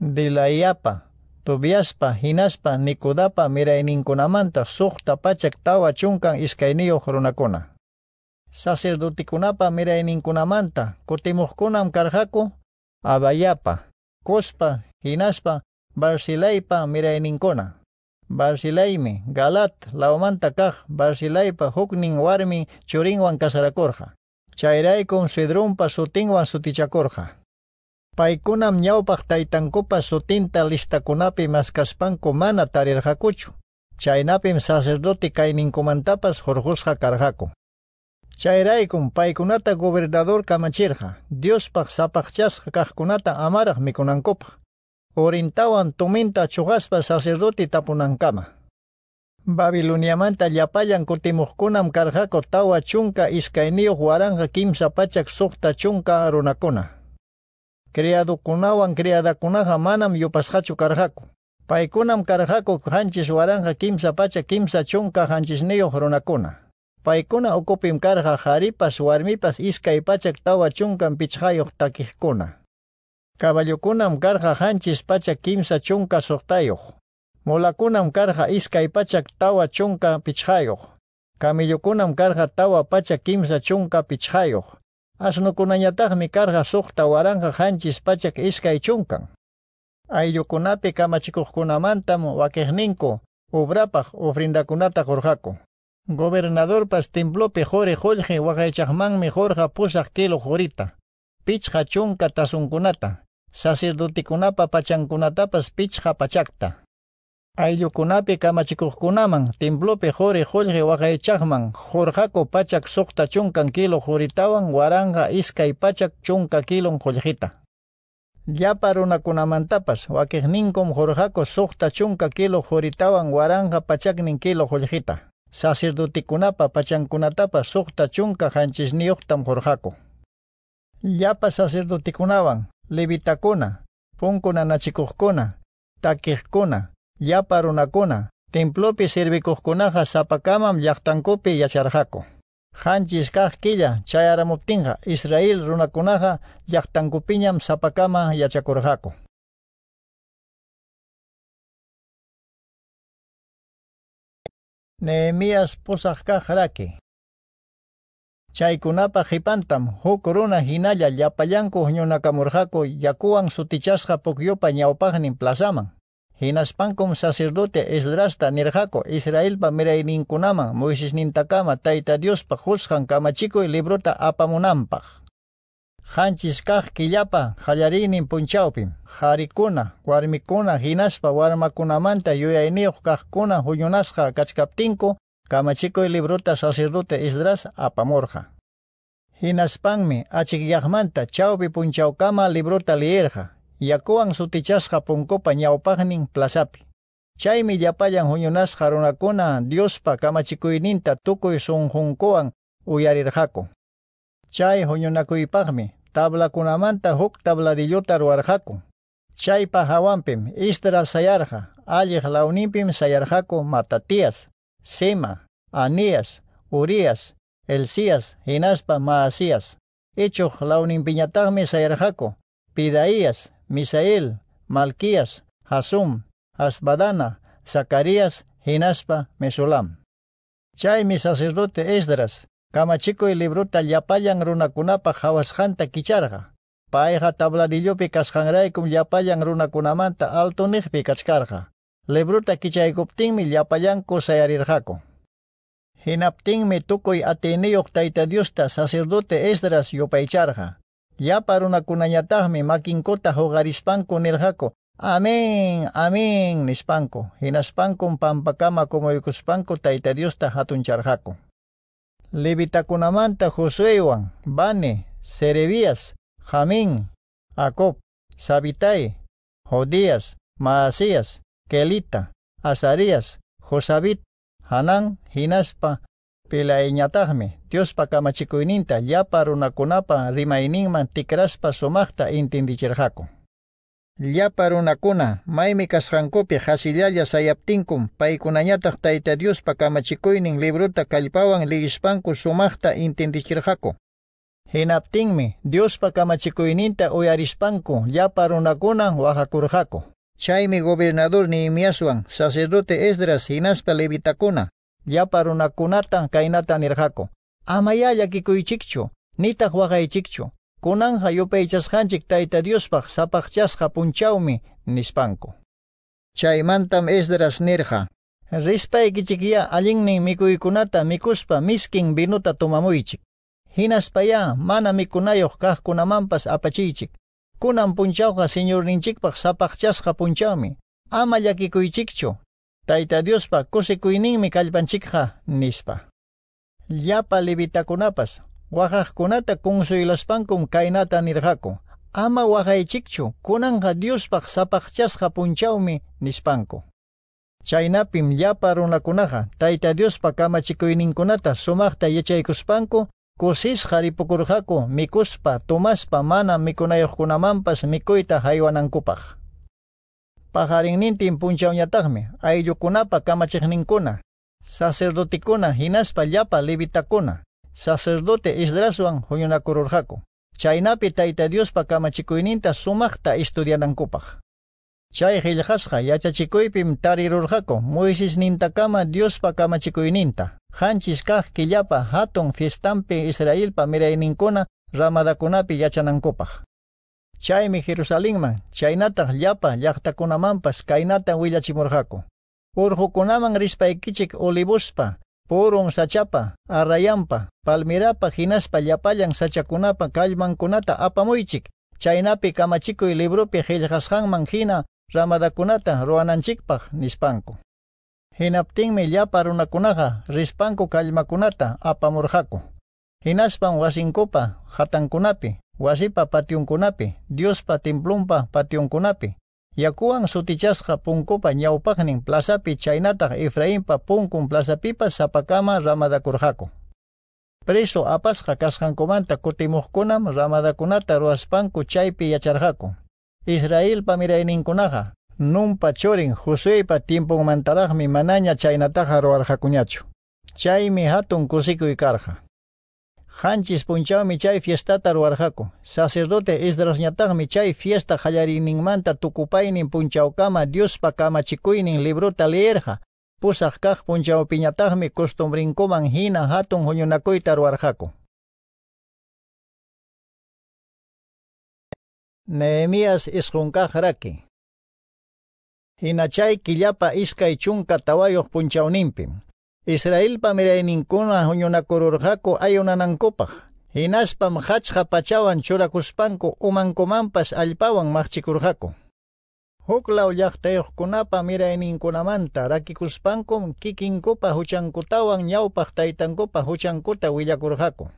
Dilayapa, Tobiaspa, hinaspa Nikudapa Kunamanta, suqta pachak tawa chunkan iskayniyuq runakuna. Sacerdotikunapa Kunamanta, kutimuqkunam Karjako, Abayapa, Cospa hinaspa, barsilaypa mirayninkuna. Barsilaymi, galat, laumanta kaj, barsilaypa huknin warmi churinwan kasarakorja. Chayraykum sidrumpa sutinwan sutichakorja. Paykunam ñawpaq taytankupa sutinta listakunapi maskaspanku mana tarirqakuchu. Chaynapim sacerdote kayninkumantapas jorjusqa karqaku. paykunata gobernador Kamachirja, dios amara kajkunata conan mikunankop orintawan tuminta chujaspa sacerdote tapunankama. Babiloniamanta yapayan kutimuhkunam karjako tawa chunka iskayniyuq waranqa kimsa pachak sukta chunka runakuna. Criadukunawan criadakunaqa manam yupasqachu karjaku. Paykunam karjaku hanchis waranqa kimsa pacha kimsa chunka hanchisniyuq runakuna. Paykuna ukupim karja haripas warmipas iskai pachak tawa chunkan pichhayuq takijkuna. Caballokunam karqa hanchis pacha kimsa chunka carga Mulakunam iska y pachak tawa chunka pichqayuq. Kamillukunam karqa tawa pachak kimsa chunka pichqayuq. mi karqa suqta waranqa hanchis pachak iskay chunkan. Ayllukunapi o waqiqninku ubrapaq ofrindakunata Gobernador Gobernador templopi qori qullqi jorge a kilo jorita pichja chunka tasunkunata, sacerdotikunapa pachankunatapas pichja pachakta. Ayllukunapi timblope timblope jore jolge chakman, jorjako pachak suqta chunkan kilo waranga iska y pachak chunka kilon Joljita. Yaparuna kunamantapas, Wake ninkum jorjako suqta chunka kilo waranga pachak pachaknin kilo jullgita. Sacerdotikunapa pachankunatapas suqta chunka hanchisniyuqtam jorjako. Yapa sacerdotikunavan, levitakuna, punkuna nachikukkuna, takikkuna, yapa runakuna, templopi servikukunaja sapakamam llaktankupi yacharjako. Hanchis kajkilla, killa Israel runakunaja llaktankupiñam sapakama yachakurjako. Nehemías pusaq Chaikunapa hipantam, huk runa hinalla llapallankuk kamurhako yakuan sutichasja pukyupa ñawpaqnin plazaman hinaspankum sacerdote Esdrasta nirqaku Israelpa mirayninkunaman nintakama, taita Diospa pa, y librota apamunampag. Hanchis kaq killapa qallarinin punchawpi harikuna, warmikuna hinaspa warmakunamanta yuyayniyuq kuna, huyunasha, kachkaptinko, Kamachiko y librota sacerdote isdras apamorja. Hinaspanmi achik yahmanta chaupi punchaukama librota lierja. Yakuan sutichasja punkopa ñaupagnin plazapi. mi yapayan huñunasja kona Diospa y tukuy sunjunkuwan uyarirjako. Chay tabla tablakunamanta huk tabladilluta ruwarjako. Chay pajawampim, istra sayarja, alleg launimpim sayarjako matatías. Sema, Anías, Urias, Elías, Ginaspa, Maasías, Hecho, Launinpiñatagmi, misaerjaco, Pidaías, Misael, Malquías, Hasum, Asbadana, Zacarías, Ginaspa, Mesulam. Chay mi sacerdote Esdras, Camachico y Libruta Yapayan Runakunapa Javasjanta Kicharga. Paeja tablarillo picasjangraikum Yapayan Runakunamanta Alto Nijpi Kachkarga. Lebruta kichaykuptinmi llapayanku me Hinapting y Ateneyuq taita Diosta sacerdote Esdras ya para una makinkuta hogarispanko nirhako. Amén, amén nispanko. Hinaspanko pampakama kumuykuspanku tayta Diosta Levita kunamanta Josuéwan, Bane, Serebías, Jamín, Acop, Sabitai, Jodías, Maasías, Kelita, Azarías, Josabit, Hanán, Hinaspa, Pilaiñatajme, Diospa kamachicuininta, ticraspa runakunapa, rimaininman, tikraspa Sumakta, intindichirjaco. Yaparunakuna, runakuna, maimi kashankupi, hasillalla sayaptinkum, paikunañataq taita Diospa kamachicuinin, libruta kalpawan, liispanku somajta, Dios Hinaptinmi, Diospa ya uyarispanku, yapa o mi gobernador ni miasuan, sacerdote Esdras, hinaspa una kunatan kainatan irjako. Amayalla chikcho, nita chikcho. Kunanja taita diospa Diospaj punchaumi nispanko. Chai mantam Esdras nirja. alingni allinnin mikuikunata mikuspa miskin binuta Hinaspa Hinaspaya mana kah kunamampas apachichik. kunan punchaw ka señor ninchikpak sapakchas kapunchawmi. Ama chikcho. Taita Dios Diospa kusikuyninmi kallpanchikja nispa. Llapa levitakunapas, waqaqkunata kunsuylaspankun kainata nirqaku. Ama Kunan waqaychikchu kunanqa Diospak sapakchasqa punchawmi nispanku. Chaynapim llapa runakunaqa Taita Dios pa Diospa kamachikuyninkunata sumaqta yachaykuspanku Kusis haripukurhako, mikuspa, tumaspa, mana mikunayoh kunamampas, mikuita haywanang kupah. Paharing nintin punchaw niyatagmi, ayukunapa kamachikninkuna, sacerdotikuna, hinaspa llapa levitakuna, sacerdote isdraswan huyunakururhako. Chaynapi taita Diospa kamachikuyninta sumakta estudianankupaj. Chay qillqasqa yachachikuipim tarirurhako Moises nintakama Diospa kamachikuyninta. hanchiskaj killapa haton Fistampi, Israelpa ramada ramadakunapi yachanankupaj. Chaymi Jerusalem, chainata llapa llaqtakunamanpas Urjo, Kunaman, Urhukunaman ikichik Olivospa, Poron, sachapa, Arrayampa, palmirapa hinaspa llapayan sachakunapa Chainapi, Kamachiko y han mangina, ramada ramada ramadakunata ruwananchikpaq Nispanko. kunata, Hinaptingmi llaparunakunaqa rispanku kallmakunata apamurqaku. Hinaspan wasinkupa hatankunapi, wasipa patiunkunapi, Diospa timplumpa patiunkunapi, yakuwan sutichasqa punkupa ñawpaqnin plazapi chaynataq Efraimpa punkun plazapipas sapakama ramadakurqaku. Preso apas apasqa kasqankumanta kutimuqkunam ramadakunata ruwaspanku chaypi yacharqaku. Israelpa mirayninkunaqa numpa chorin pa tiempo mantarajmi manaña chaynataja ruarjakuñachu. Chaymi hatun y karja. Hanchis mi chay Fiesta ruarjaku. Sacerdote mi chay fiesta hallarinninmanta tukupaynin punchawkama Diospa kamachikuynin libruta leerja. Pusaj kaj punchawpiñatagmi costumbrinkuman hina hatun huñunakuyta ruarjaku. Nehemías Isjunkaj Raki hinachay killapa iskay chunka tawayos Israel tawayoq punchawnimpi. Israelpa mirayninkuna huñunakururjako ayunanankopaj. Hinaspam hachqa pachawan churakuspanku umankumanpas allpawan maqchikurjako. Huk law llaqtayuqkunapa mirayninkunamanta rakikuspankum kikinkupa huchankutawan ñawpaq taytankupa huchankuta willakurjako.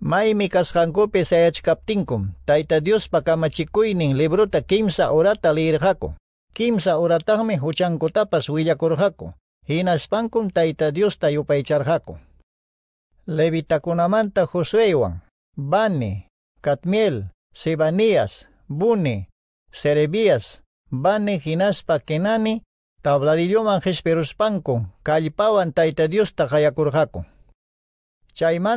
Maymi kasqankupi sayachkaptinkum, tayta Diospa kamachikuynin libruta kimsa orata liirjako. kimsa huilla huchankotapas willakurjaku, hinaspankun taita Dios Levita Levitakunamanta Josueiwan, Bane, Katmiel, Sebanías, Buni, Serebías, Bani hinaspa Kenani, tabladilloman hesperuspankun, kallpawan Taita Dios levita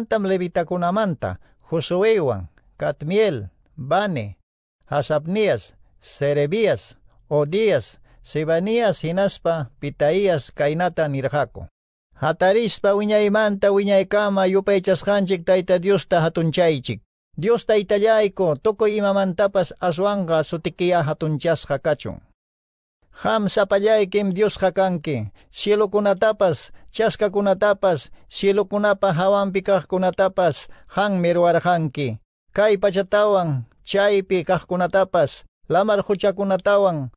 con levitakunamanta, Josueiwan, Katmiel, Bane, Hasapnias, Serebías, Odías, Sebanías, Hinaspa, Pitaías, Kainata, Nirajako. Hatarispa uñay manta uñay kama yupechas hanchik taita Dios ta hatunchaychik. Dios ta italyayko tokoy imamantapas aswanga sutikia hatunchas hakachun. Ham sapallaykim Dios hakanke, cielo kunatapas, chaska kunatapas, cielo kunapa hawan pikah kunatapas, han meruarhanki. Kay pachatawang, chaypi kah kunatapas, lamar hucha kunatawan,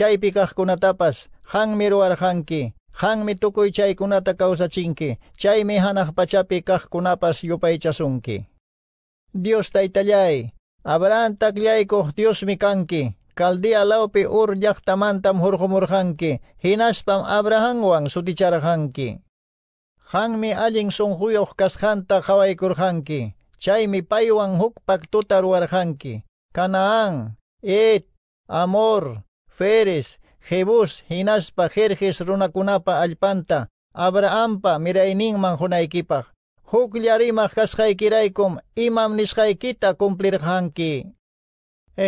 chaypi kunatapas hanmi ruwarhanki, hanmi kunata chaykunata kawsachinki, chaymi hanaq pachapi kajkunapas yupaychasunki. Dios taytallay, Abraham taklaykuj Dios kanki, kaldia laupi ur llaqtamantam hurjumurjanki, hinaspam Abrahamwan suticharjanki. Hanmi allin sunjuyoj kasjanta hawaykurjanki, chaymi paywan huk paktuta ruwarjanki, Kanaan, Et, Amor, Feres, Jebus, hinaspa Jerjes runakunapa Alpanta Abrahampa mirayninman hunaykipaq. Huk llarimaj kasqaykiraykum imam nisqaykita cumplirqanki.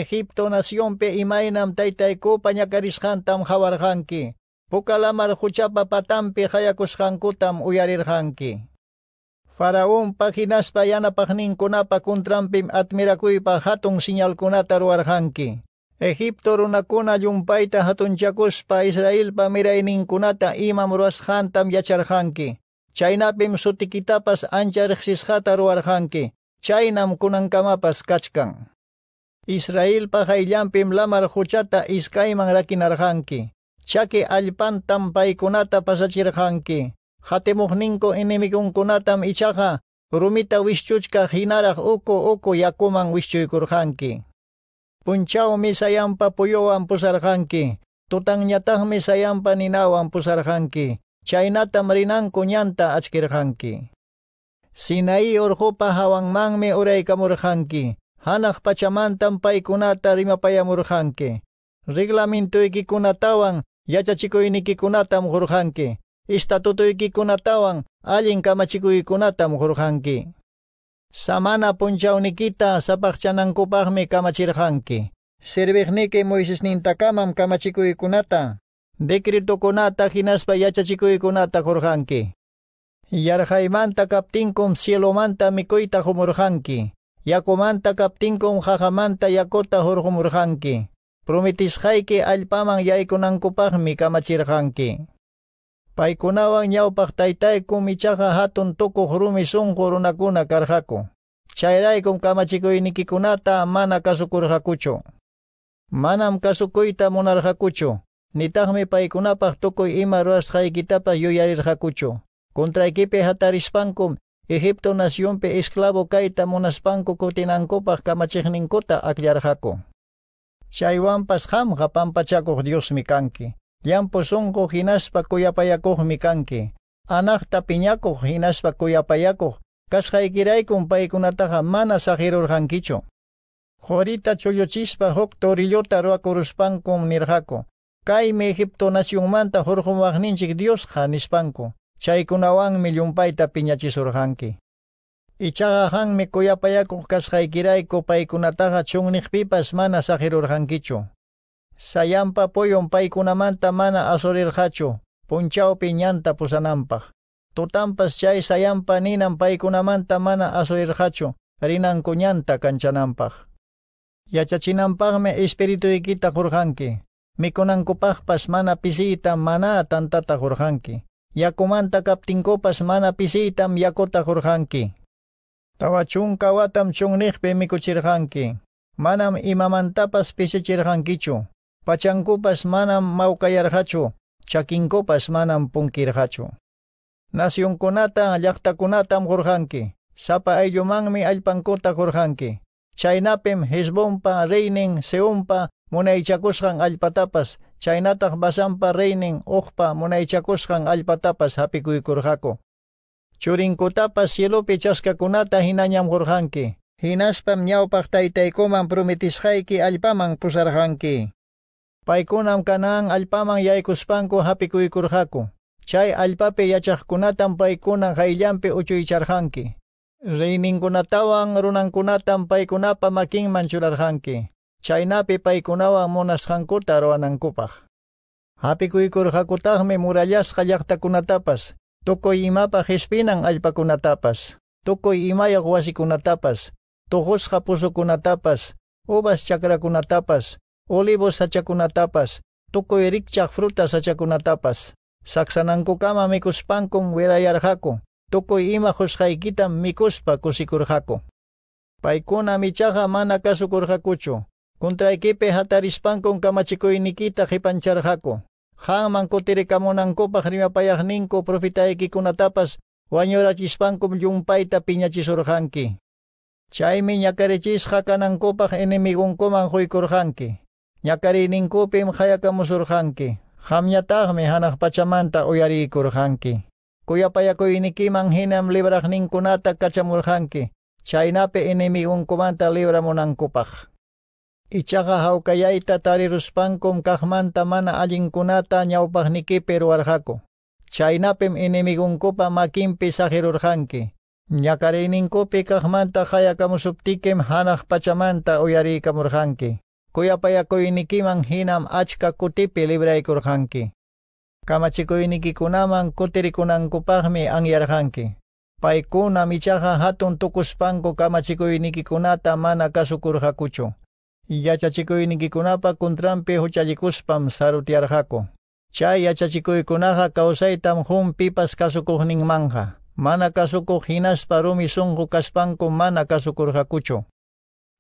Egipto naciónpe imaynam taytaykupa ñakarishqantam hawarqanki. Pukalamar huchapa patampi hayakushqankutam uyarirqanki. paginaspa yana yanapaq ninkunapa kuntrampim admirakuypa hatun señalkunata Hanki. Ehipto runakuna yumpayta hatunchakuspa Israelpa mirayninkunata imam hantam yacharqanki. Chaynapim sutikitapas ancha riqsisqata ruwarqanki. Chaynam kunankamapas kachkan. pa hayllanpim lamar huchata iskayman rakinarqanki. Chaki allpantam paykunata pasachirqanki. Hatimuqninko kunatam ichaqa rumita wishchuchka hinaraq uku uku yakuman wishchuykurqanki. Punchaw misayampa puyo ang pusarhanki. Tutang nyatang misayampa ninaw ang pusarhanki. Chaynata marinang kunyanta atskirhanki. Sinai orhupa hawang mangme uray kamurhanki. Hanak pachamantam pay kunata rimapayamurhanki. Reglamento ikikunatawan yachachikuynikikunata mujurhanki. Estatuto ikikunatawang allin kamachikuykunata mujurhanki. Samana punchawnikita sapakchanankunpaqmi kamachirqanki. Sirviqniki Moisés nintakamam kamachikuykunata. Decretokunata hinaspa yachachikuykunata kurqanki. manta kaptinkum cielomanta mikuyta humurqanki. Yakumanta kaptinkum jajamanta yakuta hurqumurqanki. Prometisqayki kupahmi kama cirhanki. Paykunawan ñawpaq taytaykun michaqa hatun tukuq rumi sunqu runakuna karqaku. Chayraykum kamachikuynikikunata mana kasukurqakuchu. Manam kasukuyta munarqakuchu. Nitaqmi paykunapaq tukuy ima ruwasqaykitapas yuyarirqakuchu. Kontraykipi hatarishpankum Egipto nacionpi esclavo kayta munaspanku kutinankupaq kamachiqninkuta aklarqaku. Chaywanpas qamqa pampachakuq Diosmi kanki. Yang pusong ko hinas pakuyapayako mikanki. Anak tapiñako hinas pakuyapayako. Kas kaikiray kung paikunataha mana sa hankicho. Jorita cholochispa hok torillota roakoruspan kung nirhako. Kay me Egipto nasyon manta horjumagninchik Dios hanispanko. Chaykunawang millumpayta piñachisurhanki. Ichagahan mi kuyapayako kas kaikiray ko paikunataha chungnikpipas mana sa hankicho sayampa poyon paykunamanta mana asurirqachu, punchawpi ñanta pusanampaq. Tutampas chay sayampa ninan paykunamanta mana asurirqachu, rinanku ñanta kanchanampaq. Yachachinampaqmi espirituykita qurqanki, mikunankupaqpas mana pisiyta mana tantata qurqanki. Yakumanta kaptinkopas mana pisiytam yakuta qurqanki. Tawa chunka watam chunniqpi mikuchirqanki. Manam imamantapas pisichirqankichu pachankupas manam mawkayarqachu, chakinkupas manam punkirqachu. Nasiyonkunata llaqtakunatam qurhanki, sapa ayllumanmi allpankuta qurhanki. Chaynapim Hizbunpa reynin Seunpa munaychakusqan allpatapas, chaynataq basanpa reynin uqpa munaychakusqan allpatapas hapikuykurqaku. Churinkotapas cielopi chaskakunata hinañam qurhanki. Hinaspam ñawpaq taytaykuman prometisqayki alpamang pusarqanki. Paikunam kanang alpamang yaykuspanku hapikuykurhaku. Chay alpape yachakkunatan paikunan hayllampi uchuycharhanki. Rininkunatawang runankunatan paikunapa makinman churarhanki. Chaynapi paikunawan munashankuta ruwanankupaj. Hapikuykurhakutaqmi murallasqa llaqtakunatapas, tukuy imapaj hispinan allpakunatapas, tukuy imayaq wasikunatapas, tujusqa pusukunatapas, ubas kunatapas olivos tapas, tukuy rikchak frutas achakunatapas. Saksanankunkama mikuspankun wirayarhaku, tukuy ima huskhaykita mikuspa kusikurhaku. Paykuna michaqa mana kasukurhakuchu, kuntraykipi hatarispankun kamachikuynikita qipancharhaku. Hanman kutirikamunankupaq rimapayaq ninku profitaykikunatapas wañurachispankum llumpayta piñachisurhanki. Chaymi ñakarichisqa kanankupaq enemigunkuman quykurhanki. pacamanta Kuya ñakarininkupim hayakamusurqanki hamñataqmi hanaq pachamanta uyarikurqanki kuyapayakuynikiman hinam libraqninkunata kachamurqanki chaynapi inimigunkumanta libramunankupaq ichaqa hawkallayta tariruspankum kahmanta mana allinkunata ñawpaqnikipi ruwarqaku chaynapim inimigunkupa makinpi sajirurqanki ñakariyninkupi kaqmanta hayakamusuptikim hanaq kamur uyarikamurqanki niki mang hinam achka kutipi libraykurqanki. Kamachikuynikikunaman kutirikunankupaqmi anyarqanki. Paykuna michaha hatun niki kunata mana kasukurhakuchu. Yachachikuynikikunapa kuntrampi huchallikuspan sarutiyarhaku. Chay yachachikuykunaqa kawsaytam hum pipas kasukuqninmanja. Mana kasukuq hinaspa rumi sunqu kaspanku mana hakucho.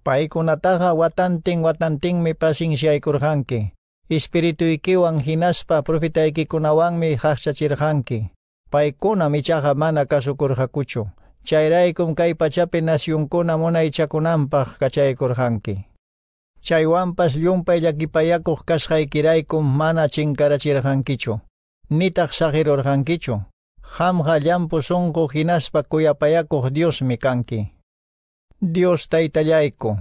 Paikunataha watanting watanting mi pasingsiay kurhanki. Espiritu ikiw ang hinaspa profita ikikunawang mi haksachirhanki. Paikuna mi chaha mana kasukurhakuchu. Chayraikum kay pachapi nasyonkuna muna ichakunampaj kachaykurhanki. Chaywanpas llumpay llakipayakuq kasqaykiraykum mana chinkarachirhankichu. Nitaq sajirurhankichu. Hamha llampu sunqu hinaspa kuyapayakuq Diosmi kanki. Dios taitayayko.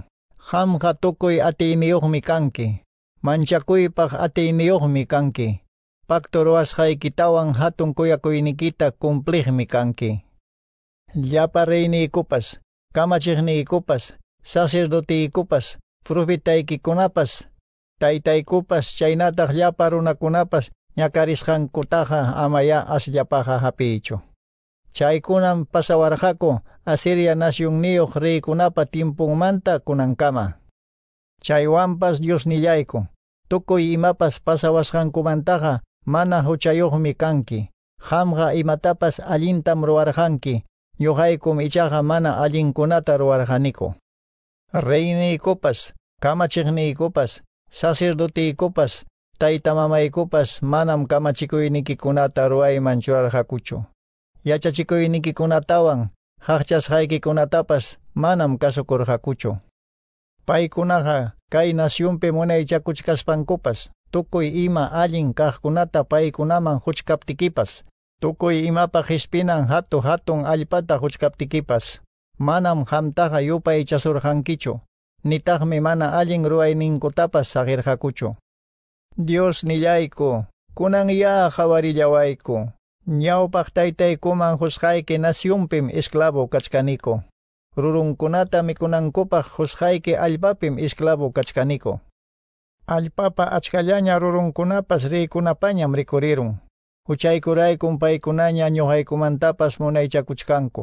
Ham hatukoy atiniyoh mikanki. Manchakoy pag atiniyoh mikanki. Pagturuas hay kitawang hatun kuya koy nikita kumplih mikanki. Yaparey ni ikupas, kamachih ni ikupas, saserdoti ikupas, profitay kikunapas, taytay kupas, chaynatah yaparunakunapas, ñakarishan kutaha amaya asyapaha hapicho. Chaikunam pasawarjako, Asiria nasyunniyuq riykunapa timpungmanta kunankama. Chaywampas Diosnillayku, tukuy imapas pasawasqankumantaqa mana mi kanki, y imatapas allintam ruwarqanki, ñuqaykum ichaqa mana allinkunata ruwarqaniku. Reyniykupas, Kopas, y copas, manam kunata ruwayman manchuarjacucho. yachachikuynikikunatawan haqchasqaykikuynatapas manam kaso kasukurqakuchu. Paykunaqa kay nasyunpi munaychakuchkaspankupas tukuy ima allin kaqkunata paykunaman huchkaptikipas tukuy imapaq hispinan hatu hatun allpata huchkaptikipas manam hamtaqa yupaychasurqankichu nitaqmi mana allin ruwayninkutapas saqirqakuchu. Dios nillayku, kunan ya hawarillawayku, Nyao Ñawpaqtaytaykuman huskayki nasyunpim esclavo kachkaniko. Rurunkunata mikunankupaq huskayki allpapim esclavo kachkaniko. Allpapa achkallaña rurunkunapas riykunapañam rikurirun. Huchaykuraykun paykunaña ñuqaykumantapas munaychakuchkanku.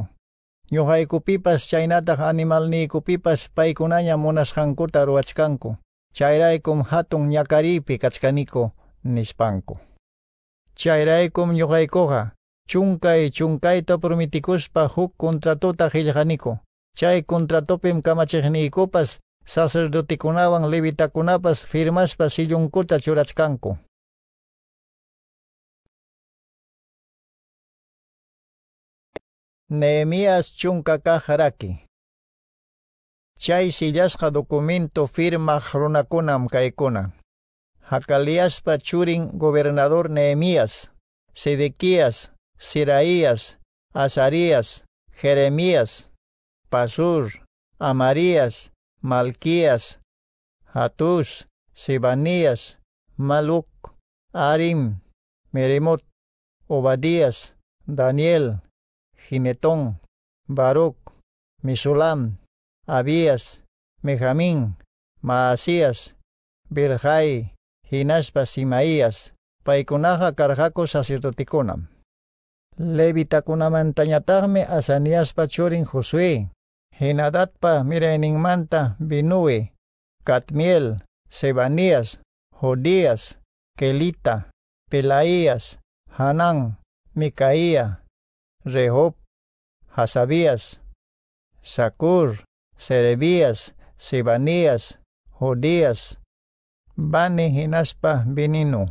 Ñuqaykupipas chaynataq animalniykupipas paykunaña munasqankuta ruwachkanku. Chayraykum hatun ñakariypi kachkaniko nispanku. chayraykum yogaikoha, chunkay chunkayta prometikuspa huk contratota Chai chay contratopim kamachiqniykupas levita levitakunapas firmas sillunkuta churachkanku Nehemías chunka kajaraki. Chai sillashqa documento firma jronakunam kaikunam. Jacalías Pachurin, gobernador Nehemías, Sedequías, Siraías, Azarías, Jeremías, Pasur, Amarías, Malquías, Hatús, Sebanías, Maluc, Arim, Meremot, Obadías, Daniel, Ginetón, Baruch, Misulam, Abías, Mejamín, Maasías, Birjai, ...hinaspa simaías, paikunaja karjaku sacerdotikunam. Levitakunamantañataqmi asanías pachorin Josué, hinadatpa manta ...binue... Catmiel, Sebanías, Jodías, Kelita, Pelaías, Hanán, Micaía, Rehob, Hasabías, ...sakur... Serebías, Sebanías, Jodías, bani hinaspa bininu.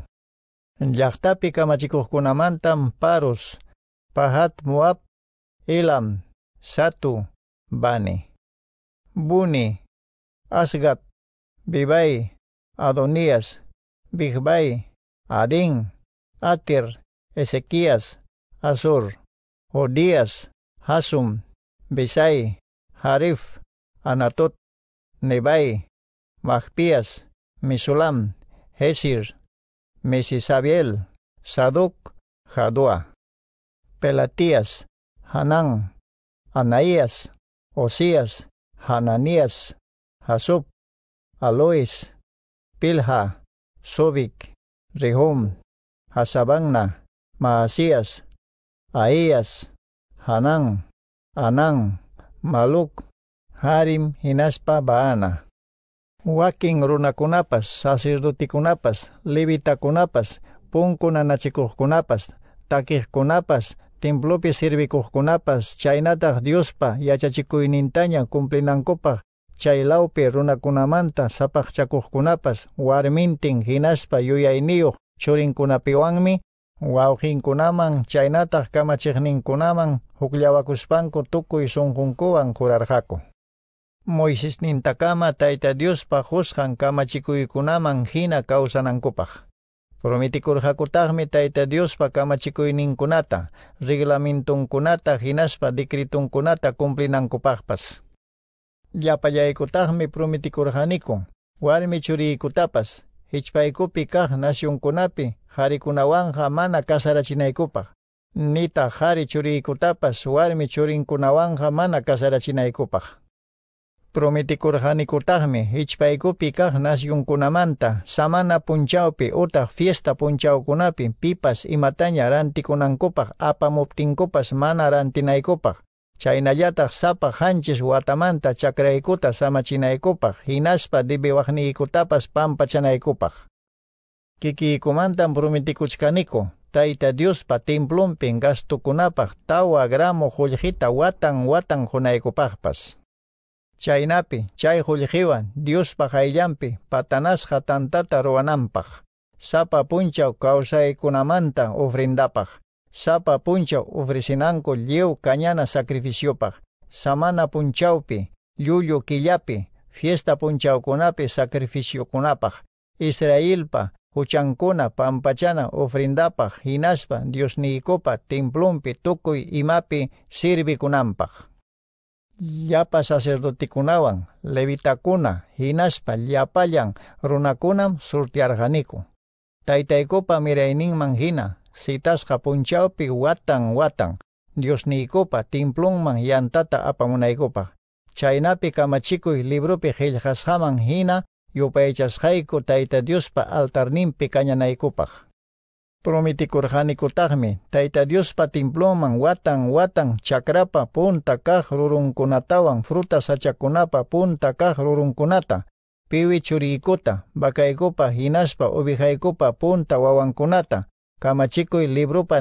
Llaktapi kamachikuqkunamantam parus, pahat muab, ilam, satu, bani. Buni, asgat, bibai, adonias, bigbai, adin, atir, esekias, azur, odias hasum, bisai, harif, anatot, nebai, makpias Mesulam, Hesir, Mesisabiel, Saduk, Jadua, Pelatías, Hanang, Anaías, Osías, Hananías, Hasub, Alois, Pilha, Sobik, Rehum, Hasabangna, Maasías, Aías, Hanang, Anang, Maluk, Harim, Hinaspa, Baana. wakin runakunapas, sacerdotikunapas, levitakunapas, timblopi takiqkunapas, templopi kunapas. chaynataq Diospa yachachikuynintaña cumplinankupak, chaylawpi runakunamanta sapachakukunapas, warminting, hinaspa kunapiwangmi, churinkunapiwanmi, chenin chaynataq kamachiqninkunaman Tuku y Sunghunkuan Kurarhaku. Moises nintakama taita Dios pa kama pahuskan kamachikuykunamang hina kausanankupak. Prometikur hakutahmi taita Dios pa kama nin kunata, reglamentong kunata hinaspa dekritong kunata kumplinang kupahpas. Yapayayikutahmi prometikurhanikun, warmi churiikutapas, hichpaykupi kah nasyunkunapi, harikunawanha mana kasarachinaykupaj. Nita hari churiikutapas warmi churinkunawanha mana kasarachinaykupaj. prometikurqanikurtajmi ichpaykupi kaq nasyunkunamanta samana punchawpi utaq fiesta punchawkunapi pipas imatanya apa mopting apamuptinkupas mana rantinaykupaq cainayatah sapa qanchis watamanta chakraykuta samachinaykupaq hinaspa dibiwaqniykutapas pampachanaykupaq kikiykumantan prometikuchkaniku taita Diospa templompin gastukunapaq tawa gramo qullqita watan watan pas. chaynapi chay jullgiwan Dios hayllanpi patanasqa tantata puncho sapa punchaw kawsaykunamanta ofrindapaq sapa punchaw ofrecinanku lliw cañana sacrificiopaj samana Punchaupi, llullu killapi fiesta sacrificio sacrificiokunapaq israelpa huchankuna pampachana dios hinaspa diosniykupa templumpi tukuy imapi Kunampaj. yapa sacerdoticunawan, levitakuna, hinaspa, llapallan, runakunam surtiarganiku. Taytaykupa miraynin manghina, sitas kapunchawpi watang watang, Dios niikupa timplung man yantata apamunaykupa. Chaynapi kamachikuy librupi qillqasqaman hina yupaychasqayku tayta Diospa altarninpi kañanaykupaq. promitikujanikkutaqmi taita Diospa timploman watan watan chakrapa punta kaq rurunkunatawan fruta sachakunapa punta kaq rurunkunata piwi churiykuta bakaykupa hinaspa ubijaykupa punta wawankunata kamachikuy librupa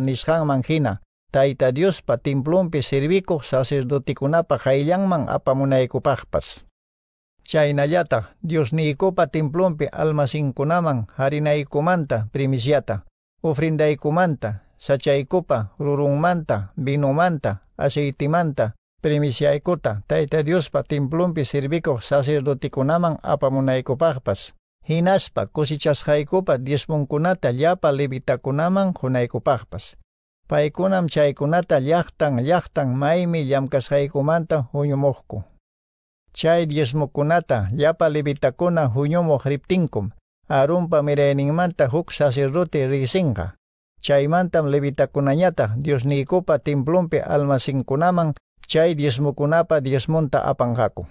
mang hina tayta Diospa timplumpi sirvikuq sacerdotikunapa hayllanman apamunaykupaqpas chaynallataq Diosniykupa timplumpi almasinkunaman harinaykumanta primisiata kupa, rurung ofrindaikumanta, manta, rurunmanta, manta, aceitimanta, ikuta, taita Diospa timplumpi serviko sacerdotikunaman apamunaikupajpas. Hinaspa kusichashaikupa diezmunkunata llapa levitakunaman hunaikupajpas. Paikunam chaykunata llaqtan llaqtan maymi llamkashaykumanta huñumuqku. Chay diezmukunata llapa levitakuna hunyomo riptinkum. Arum pamirenin manta huk sacerdote risinka. Chay mantam levita kunanyata, Dios ni ikupa timplumpe alma sinkunamang, chay diezmo kunapa diezmonta apanghako.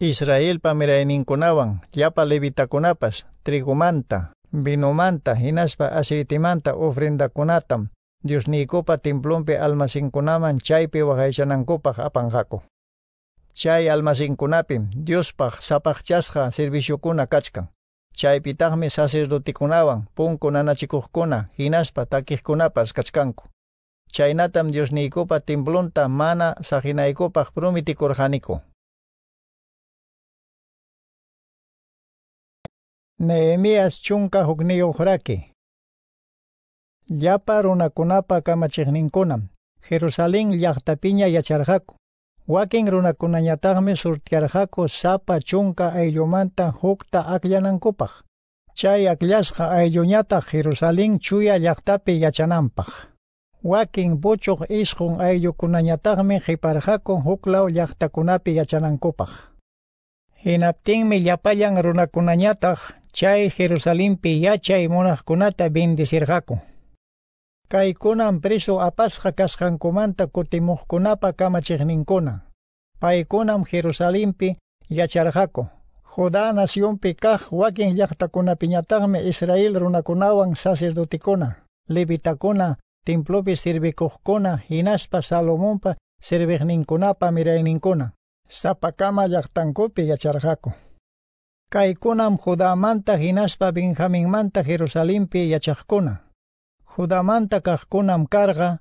Israel pamirainin kunawang, yapa levita kunapas, trigumanta, binumanta, hinaspa asitimanta ofrenda kunatam, Dios ni ikupa timplumpe alma sinkunaman, chaypi wahaychanankupak apanghako. Chay alma sinkunapim, Dios pah sapakchasqa serviciokuna kachkan. chaypitaqmi sacerdotikuna punku nanachikuqkuna hinaspa takijkunapas kachkanku chaynatam diosniykupa timplunta mana saqinaykupaq prometikurqaniku Nehemías chunka hukniyuq raki llapa runakunapa kamachiqninkunam Jerusalén llaqtapiña yacharqaku Wakin runakunañataqmi surtiarqaku sapa chunka ayllumanta hukta akllanankupaq. Chay aklasqa aylluñataq Jerusalén chuya Waking yachanampak. Wakin puchuq isqun Huklao qiparqakun huklaw llaktakunapi yachanankupaq. Hinaptinmi llapallan runakunañataq chay Jerusalénpi yachay munaqkunata bendecirqakun. Kai kunan preso apasqa kasqankumanta kutimuqkunapa kamachiqninkuna. Paykunam Jerusalempi yacharqaku. Judá nación kaq wakin piñatame Israel runakunawan sacerdotikuna, levitakuna, templopi sirvikuqkuna hinaspa Salomonpa sirviqninkunapa mirayninkuna. Sapakama Kai yacharqaku. Kaykunam Judamanta hinaspa manta Jerusalempi yachaqkuna. judamanta kajkunam karga,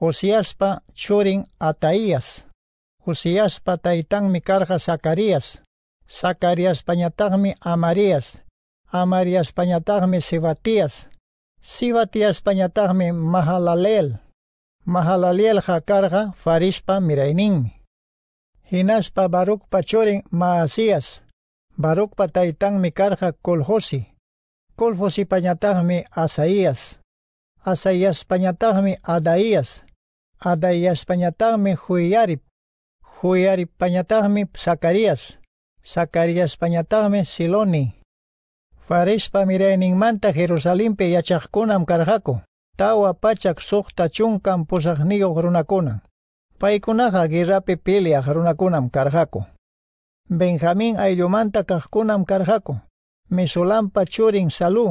Osiaspa churin ataías, Osiaspa mi Carga Zacarías, Zacarías pañatagmi Amarías, Amarías pañatagmi Sibatías, Sivatías pañatagmi Mahalalel, Mahalalel ja karga Farispa Mirainin, Hinaspa barukpa churin Maasías, barukpa mi carga Kolhosi, Kolfosi pañatagmi Asaías, asayaspañataqmi adayas adayaspañataqmi Huyarip Huyarippañataqmi Zacarías Zacaríaspañataqmi Siloni Farishpa mirayningmanta Jerusalempi yachaqkunam karqaku tawa pachak sukta chunkan pusaqniyuq runakunan paykunaqa guerrapi piliaq runakunam karqaku Benjamín ayllumanta kaqkunam karqaku mesolampa churin salú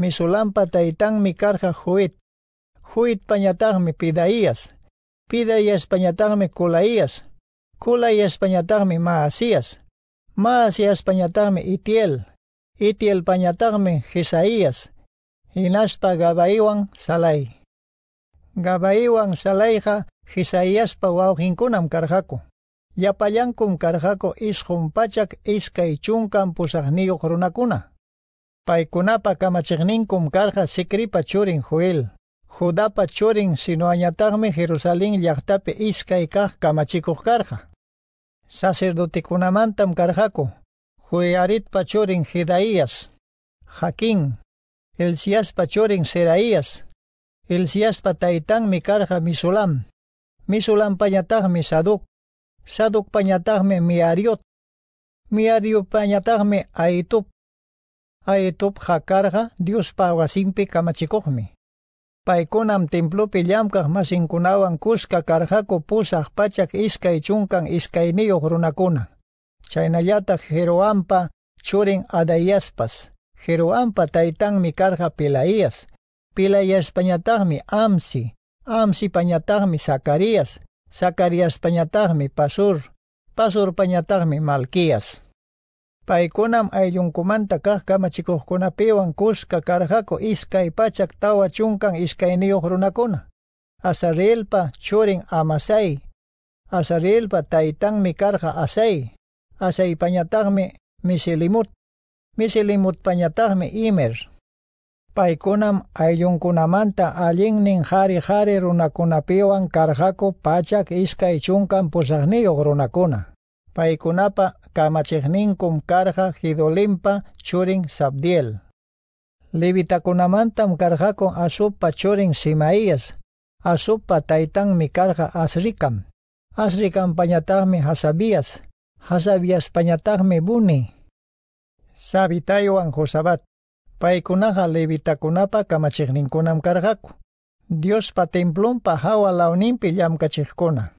mi taitang taitán mi carja juit, juit pañatarme mi pidaías, pidaías pañatán mi kulaías y mi maasías, maasías pañatán itiel, itiel pañatán mi jisaías, naspa gabaiwan salai. Gabaiwan salaija pa carjaco karjaku. yapayankum karjaku isqun pachak iskay chunkan coronacuna paikunapa kum karja sikripa churin juel. Judapa churin añatagme Jerusalén llaqtapi y kaj kamachikuj karja. kunamantam karjaku, Juearit churin Jedaías, Jaquín, elsiaspa churin Seraías, pataitan mi karja Misulam, Misulam pañatagme Saduk, Saduk ariot. mi Miariot pañatagme aitup. aetop jacarga Dios pawasimpi kamachikovmi. Paikunam templo pillamkaj masinkunawan kuska karjako pusaj pachak iskay chunkan iskayniyoj runakuna. Chaynayata jeroampa churin adayaspas. Jeroampa taytanmi karja Pilayas. pañatagmi Amsi. Amsi pañatagmi Zacarías. Zacarías pañatagmi Pasur. Pasur pañatagmi Malquías. paykunam ayllunkumanta kajka machikuqkunapiwan kushka karjaku iskay pachak tawa chunkan niyok runakuna asarilpa churin amasay asarilpa taytanmi karja asay asay pañatagmi misilimut misilimut pañatagmi imer paykunam ayllunkunamanta allinnin jari jari runakunapiwan karjaku pachak iskay chunkan pusaqniyuq runakuna paikunapa con carga hidolimpa churin sabdiel. Libitakunamantam carga asupa churin simaías, asupa mi karja asrikam, asrikam pañatarme hasabías, hasabías pañatarme buni. Sabitaywan josabat, paikunaja libitakunapa kamachikninkunam karjaku. Dios pa templumpa hawa launimpi cachircona.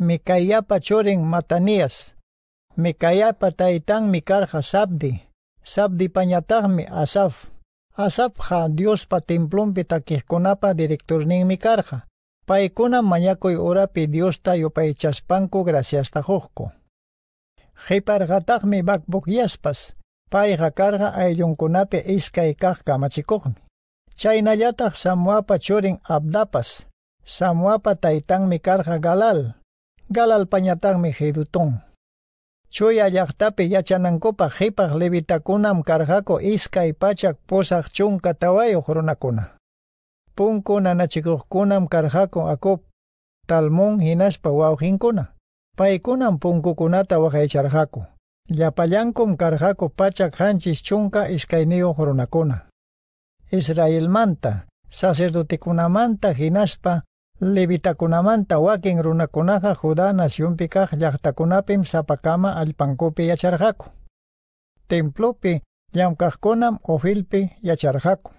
mikayapa choring matanias, mikayapa taitang mikarha sabdi, sabdi pañatagmi asaf. Asaf ha Dios patimplum pitakihkunapa director nin mikarha, paikuna mañakoy urapi Dios tayo paichaspanku gracias tajujku. Hipargatagmi bakbukyaspas, paiqa karga ayllunkunapi iskay kaqka machikukmi. Chaynallataj samuapa churin abdapas, samuapa taitanmi karga galal, galalpañataqmi hirutun. Chuya llaqtapi yachanankupaq hipaq levitakunam karqaku iskay pachak pusaq chunka tawayuq runakuna. Punku nanachikuqkunam karqaku akup talmun hinaspa wawhinkuna. Paykunam punkukunata waqaycharqaku. Llapallankum karqaku pachak hanchis chunka Israel manta, Israelmanta, sacerdotikunamanta hinaspa Levitakunamanta wakin runakunaqa Judá nacionpikaq llaqtakunapim sapakama allpankupi yacharjaku. Templupi llankaqkunam ofilpi yacharqaku.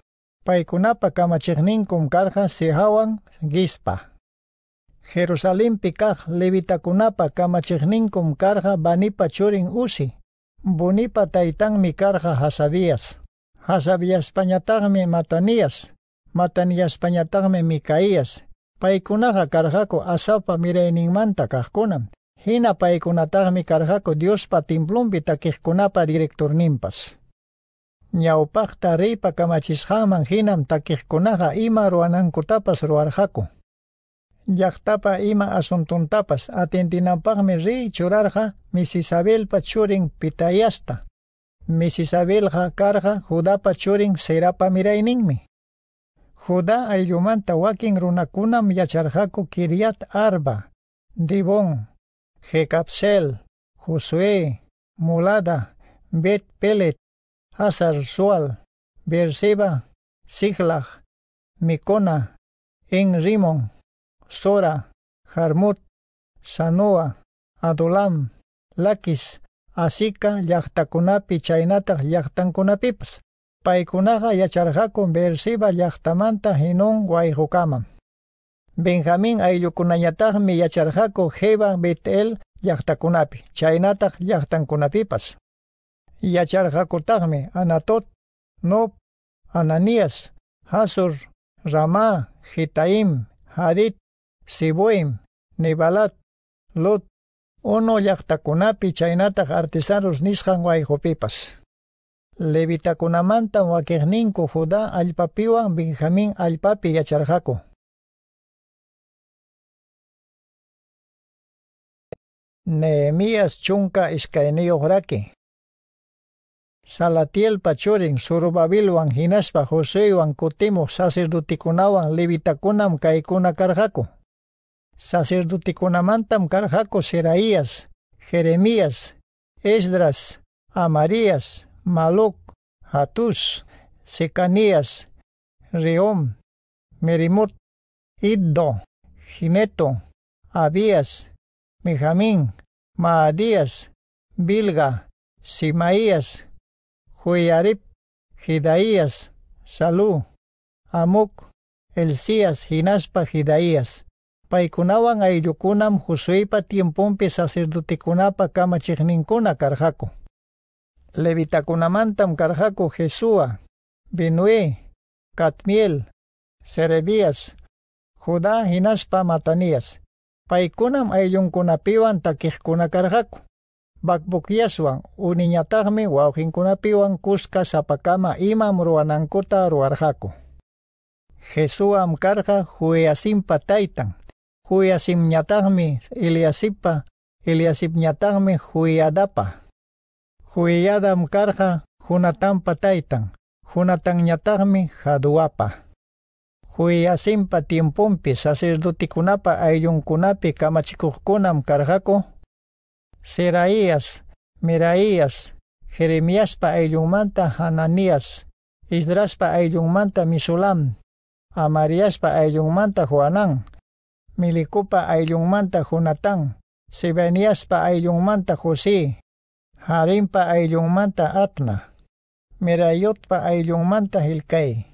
Paikunapa carga Karja sihawan gispa. levita kaq levitakunapa con Karja, banipa churin usi. Bunipa mi jasabías hasabías. matanias Matanías. mi Micaías paikunaqa karqaku asapa mirayningmanta kaqkunam hina paykunataqmi karqaku diospa timplumpi director nimpas ñawpaqta ripa kamachisqanman hinam takiqkunaqa ima tapas ruarhaku. llaqtapa ima asuntuntapas atintinanpaqmi riy miss Isabel churin pitayasta misisabelqa karqa judapa churin mira mirayninmi Judá aylumanta wakin runakunam yacharjaku Kiriat Arba, Dibon, Jecapsel, Josué, Mulada, Bet Pelet, Hazar Sual, Berseba, Siglach, Mikona, Enrimon, Sora, Jarmut, Sanoa, Adulam, Lakis, Asika, Yahtakunapi, Chainata, pips paykunaqa yacharqakun Yachtamanta Yachtamanta hinun wayqukaman. Benjamín ayllukunañataqmi yacharjaco heba Betel llaqtakunapi, Yachtankunapipas. Yachtankunapipas. Yacharqakutaqmi Anatot, Nob, Ananias, Hasur, Ramá, Gitaim, hadit Sibuim, Nibalat, Lot, Ono yaktakunapi Chinatak artesanos nisqan wayqupipas. Levita Levitakunamanta fudá Judá papiwan Benjamín papi yacharqaku. Nehemías chunka iskayniyuq Graque. Salatiel pachurin Surubabilwan hinaspa Joséwan kutimuq sacerdotikunawan levitakunam Sacerdote Carjako. Sacerdotikunamantam carjaco Seraías, Jeremías, Esdras, Amarías, Maluk, Hatus, Secanías, Riom, Merimot, Iddo, Gineto, Abías, Mijamín, Maadías, Bilga, Simaías, Juyarib, Gidaías, Salú, Amuk, Elsías, Ginaspa, Gidaías. Paikunawan ayukunam husuipa tiempompi sacerdotikunapa kama carjaco levitakunamantam karjaku Jesua, Binui, Katmiel, Serebias, Judá hinaspa matanías. Paikunam ayuncunapiwan takijkuna karjaku. Bakbukyaswan uniñatahmi wawjinkunapiwan kuska sapakama imam ruanankuta ruarhaku. Jesuam karja huyasimpa taitan. iliasipa, Iliasipa, Eliasipñataqmi huyadapa. Huiyadam junatan hunatampa taitan, hunatanñataqmi haduwapa. Huiyasimpa tiempumpi ayun kunapi kamachikukunam karqaku Seraías, Meraías, Jeremiaspa ayllunmanta Hananías, Isdraspa ayllunmanta Misulam, Amariaspa ayllunmanta Juanan, Milikupa ayllunmanta Jonatán, Sebaniaspa ayllunmanta José, Jarinpa manta atna. manta Mirayotpa ayllunmanta Hilcay.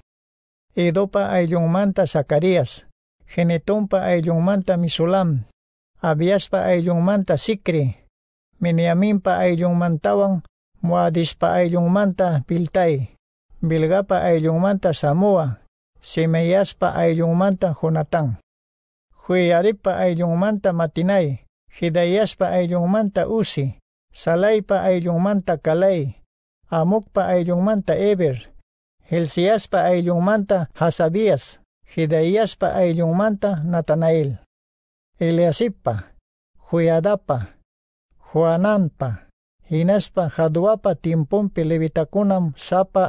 Idopa ayllunmanta Zacarías. Genetonpa manta Misulam. Abiaspa manta Sikri. Miniaminpa ayllunmantawan Muadispa manta Piltay. Bilgapa manta Samoa. Simeyaspa ayllunmanta Jonatán. Huyaripa manta Matinay. Hidayaspa manta Usi. Salaipa ayungmanta kalay, amukpa ayungmanta eber, Hilsiaspa ayungmanta Hasabias, hidayaspa ayungmanta natanael, eleasippa, huyadapa, juananpa, hinaspa jaduapa timpumpi levitakunam sapa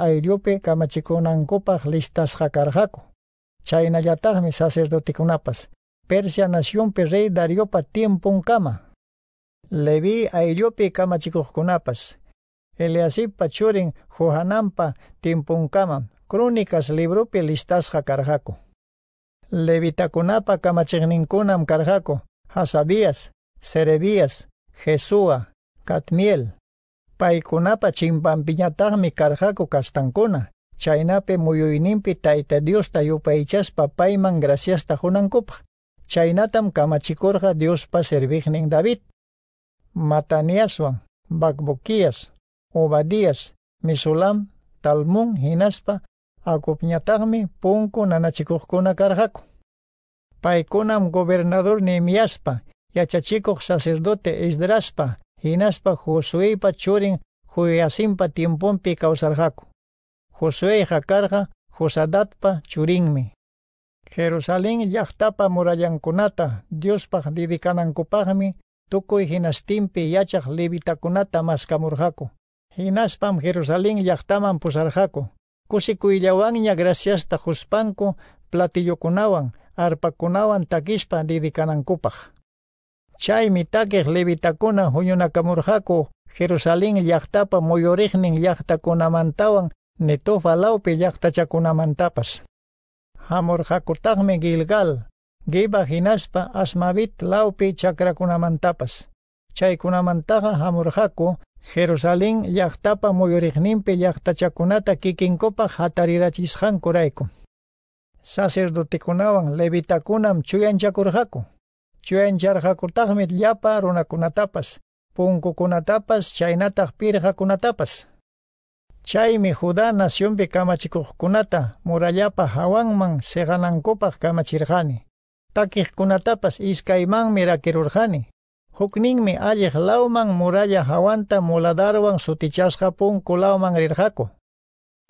Kamachikunankupa, listas listasqakarqaku sacerdote Sacerdotikunapas, Persia nación Perrey, Dariopa tiempo kama. Levi aillupi kamachikuqkunapas. Eliasipa Pachurin juhanampa timpunkama crónicas librupi Levita levita Levitakunapa kamachikninkunam karjaco Hasabías, Serebías, Jesúa, Katmiel. Paikunapa chimpampiñataqmi karqaku kastankuna. Chainape muyuinimpi Taita Dios tayupaychas Papayman graciasta Chainatam Chaynatam Dios Diospa servignin David. Mataniaswan, Bakbukías, Obadías, Misulam, Talmón, Hinaspa, Akupñatagmi, Punku, Nanachikujkuna Paicona Paikunam gobernador Nimiaspa, Achachico sacerdote Isdraspa, Hinaspa, Josueipa, Churin, Juyasimpa, Tiempompi, jaco, Josué Jacarja, Josadatpa, Churinmi. Jerusalén yaktapa murayankunata, Diospa didikanankupajmi, tukuy hinastinpi yachaq levitakunata maskamurqaku Hinaspam Jerusalén llaqtaman pusarqaku kusikuyllawanña graciasta huspanku platillokunawan arpakunawan takishpa dedikanankupaj chaymi takiq levitakuna huñunakamurqaku Jerusalén llaqtapa muyuriqnin llaqtakunamantawan Netofa lawpi llaqtachakunamantapas hamurqakutaqmi Gilgal Giba hinaspa asmavit laupi chakrakunamantapas. Chaykunamantaqa hamurqaku Jerusalén llaqtapa muyuriqninpi llaqtachakunata kikinkupaq hatarirachisqankurayku. Sacerdotecunawan levitakunam chuyanchakurqaku. Chuyancharqakutaqmi llapa runakunatapas, punkukunatapas chaynataq pirqakunatapas. Chaymi Judá nacionpi kamachikuqkunata murallapa hawanman seqanankupaq kamachirqani. takihkunatapas iskaymanmi rakirurjani mi allej lauman muralla hawanta muladarwan sutichas punku lauman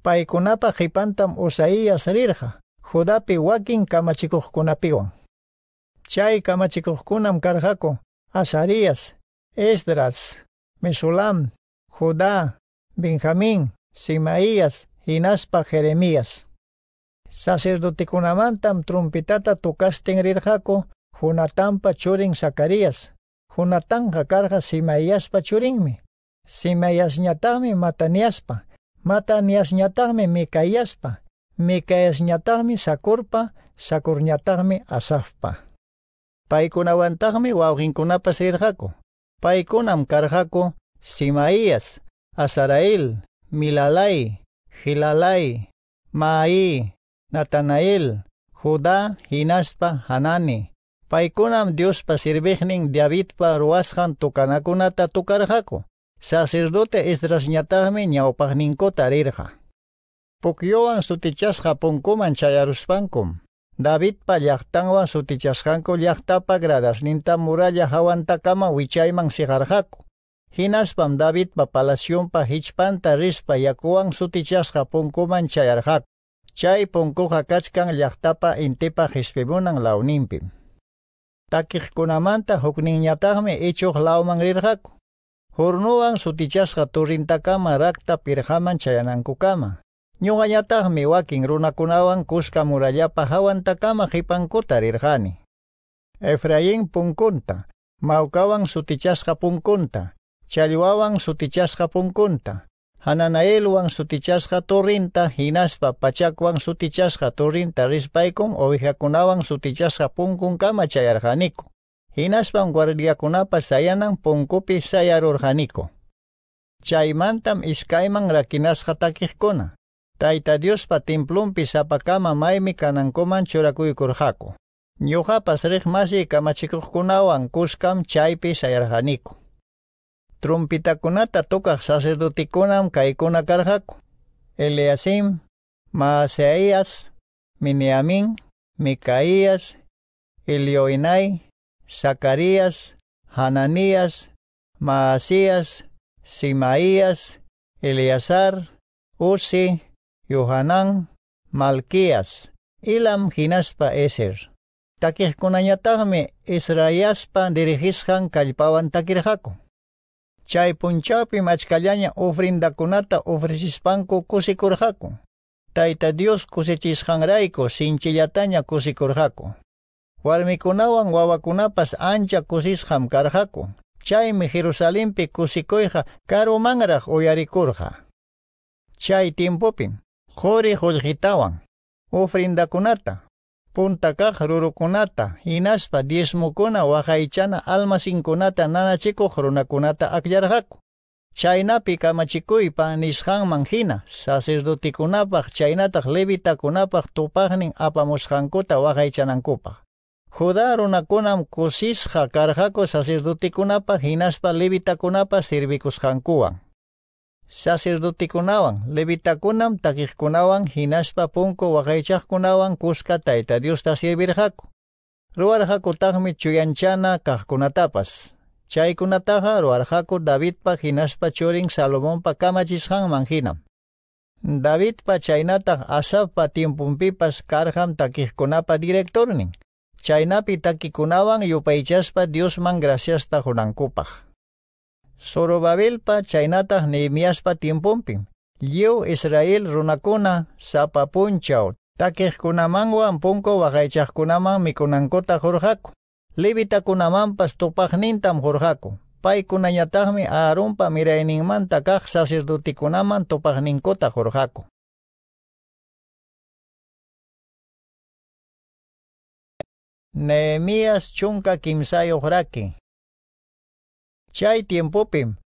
paikunapa jipantam qipantam usaiyas rirqa judapi wakin kunapiwan. chay kunam karjaco. azarías esdras mesulam judá benjamín simaías hinaspa jeremías sacerdotecunamantam trumpitata tukastin rirqaku junatanpa churin Zacarías junatanqa karqa simayaspa churinmi simayasñataqmi mataniyaspa mataniyasñataqmi mikayaspa mikayasñataqmi sakurpa sakurñataqmi asafpa kunapa wawqinkunapas rirqaku paykunam karqaku simayas asarail milalai hilalai ma'i Natanael, Judá, hinaspa, Hanani. Paikunam Dios pasirvihnin Davidpa ruashan tukanakunata tukarjako. Sacerdote esdrasñatahmi ñawpahninko tarirja. Pukyowan sutichasqa punkuman chayaruspankum. Davidpa llaqtanwan sutichasqanku llaqtapa gradasninta muralla hawantakama wichayman sijarjako. Hinaspam Davidpa palacionpa hichpanta rispa yakuwan sutichasqa punkuman chayarjako. Chay punko kakachkan llaktapa intipa hispimunan launimpi. Takikkunamanta hukninñataqmi ichuq lauman rirqaku. Hurnuwan sutichasqa turintakama rakta pirqaman chayanankukama. Ñuqañataqmi wakin runakunawan kuska murallapa hawantakama hipankuta rirqani. Efraín punkunta, mawkawan sutichasqa punkunta, challwawan sutichasqa punkunta, Hananael Hananaeluan sutichas turinta hinaspa pachakuan sutichasqa turinta rispaykun ovejakunawan sutichasqa punkun kama chayarjaniku. Hinaspan guardiakunapa sayanan punkupi sayarurjaniku. Chaymantam iskayman rakinasqa takijkuna. Taita Dios Diospa timplumpi sapakama maymi kanankuman churakuykurhaku. Ñuqapas riqmasi kamachikuqkunawan kuskam chaypi sayarjaniku. Trumpitakunata tukaj sacerdotikunam kaikuna Eliasim, Maaseías, Miniamín, Micaías, Elioinai, Zacarías, Hananías, Maasías, Simaías, Eleazar, Uzi, Yohanan, Malquías, Ilam Ginaspa Eser. Takih kunanyatahme Israyaspa dirigishan kalpawan takirjaku. Chay punchapi achkallaña ofrindakunata ofrecispanku kusikurhaku. Taita Dios kusichisqanrayku sinchillataña kusikurhaku. Warmikunawan wawakunapas ancha kusisqam Chay Chaymi Jerusalempi kusikuyqa karu manraj uyarikurqa. Chay tiempopim jori qullqitawan ofrindakunata punta rurukunata hinaspa diezmukuna waqaychana almasinkunata nanachikuq runakunata akllaraku chaynapi kamachikuypa nisqanman hina sacerdotikunapaq chaynataj levitakunapaq tupaqnin apamushankuta, waqaychanankupaq juda runakunam y naspa levita hinaspa sirvikus jankua saserdote kunawang, levita kunam, takik kunawang, hinaspa punko, wakaychak kunawang, kuska taita Dios tasibir haku. Ruar haku tagmi chuyanchana kahkunatapas. Chay kunataha ruar haku David pa hinaspa churing Salomon pa kamachis hangman David pa chaynatag asap pa timpumpipas karham takik kunapa direktorning. Chaynapi takikunawang yupaychaspa Dios man gracias ta hunankupaj. Sorobabelpa chaynata neemiaspa tiempompi. Yo, Israel runakuna Kunamanguan, Takiqkunamanwan punku kunaman mikunankota jorjaku. Levitakunamanpas tupaqnintam jorjaku. arumpa Aarunpa miraeningman takah sasirdutikunaman Topajninkota, jorjaku. Nehemías chunka Kimsayo, jorake. Chay pim.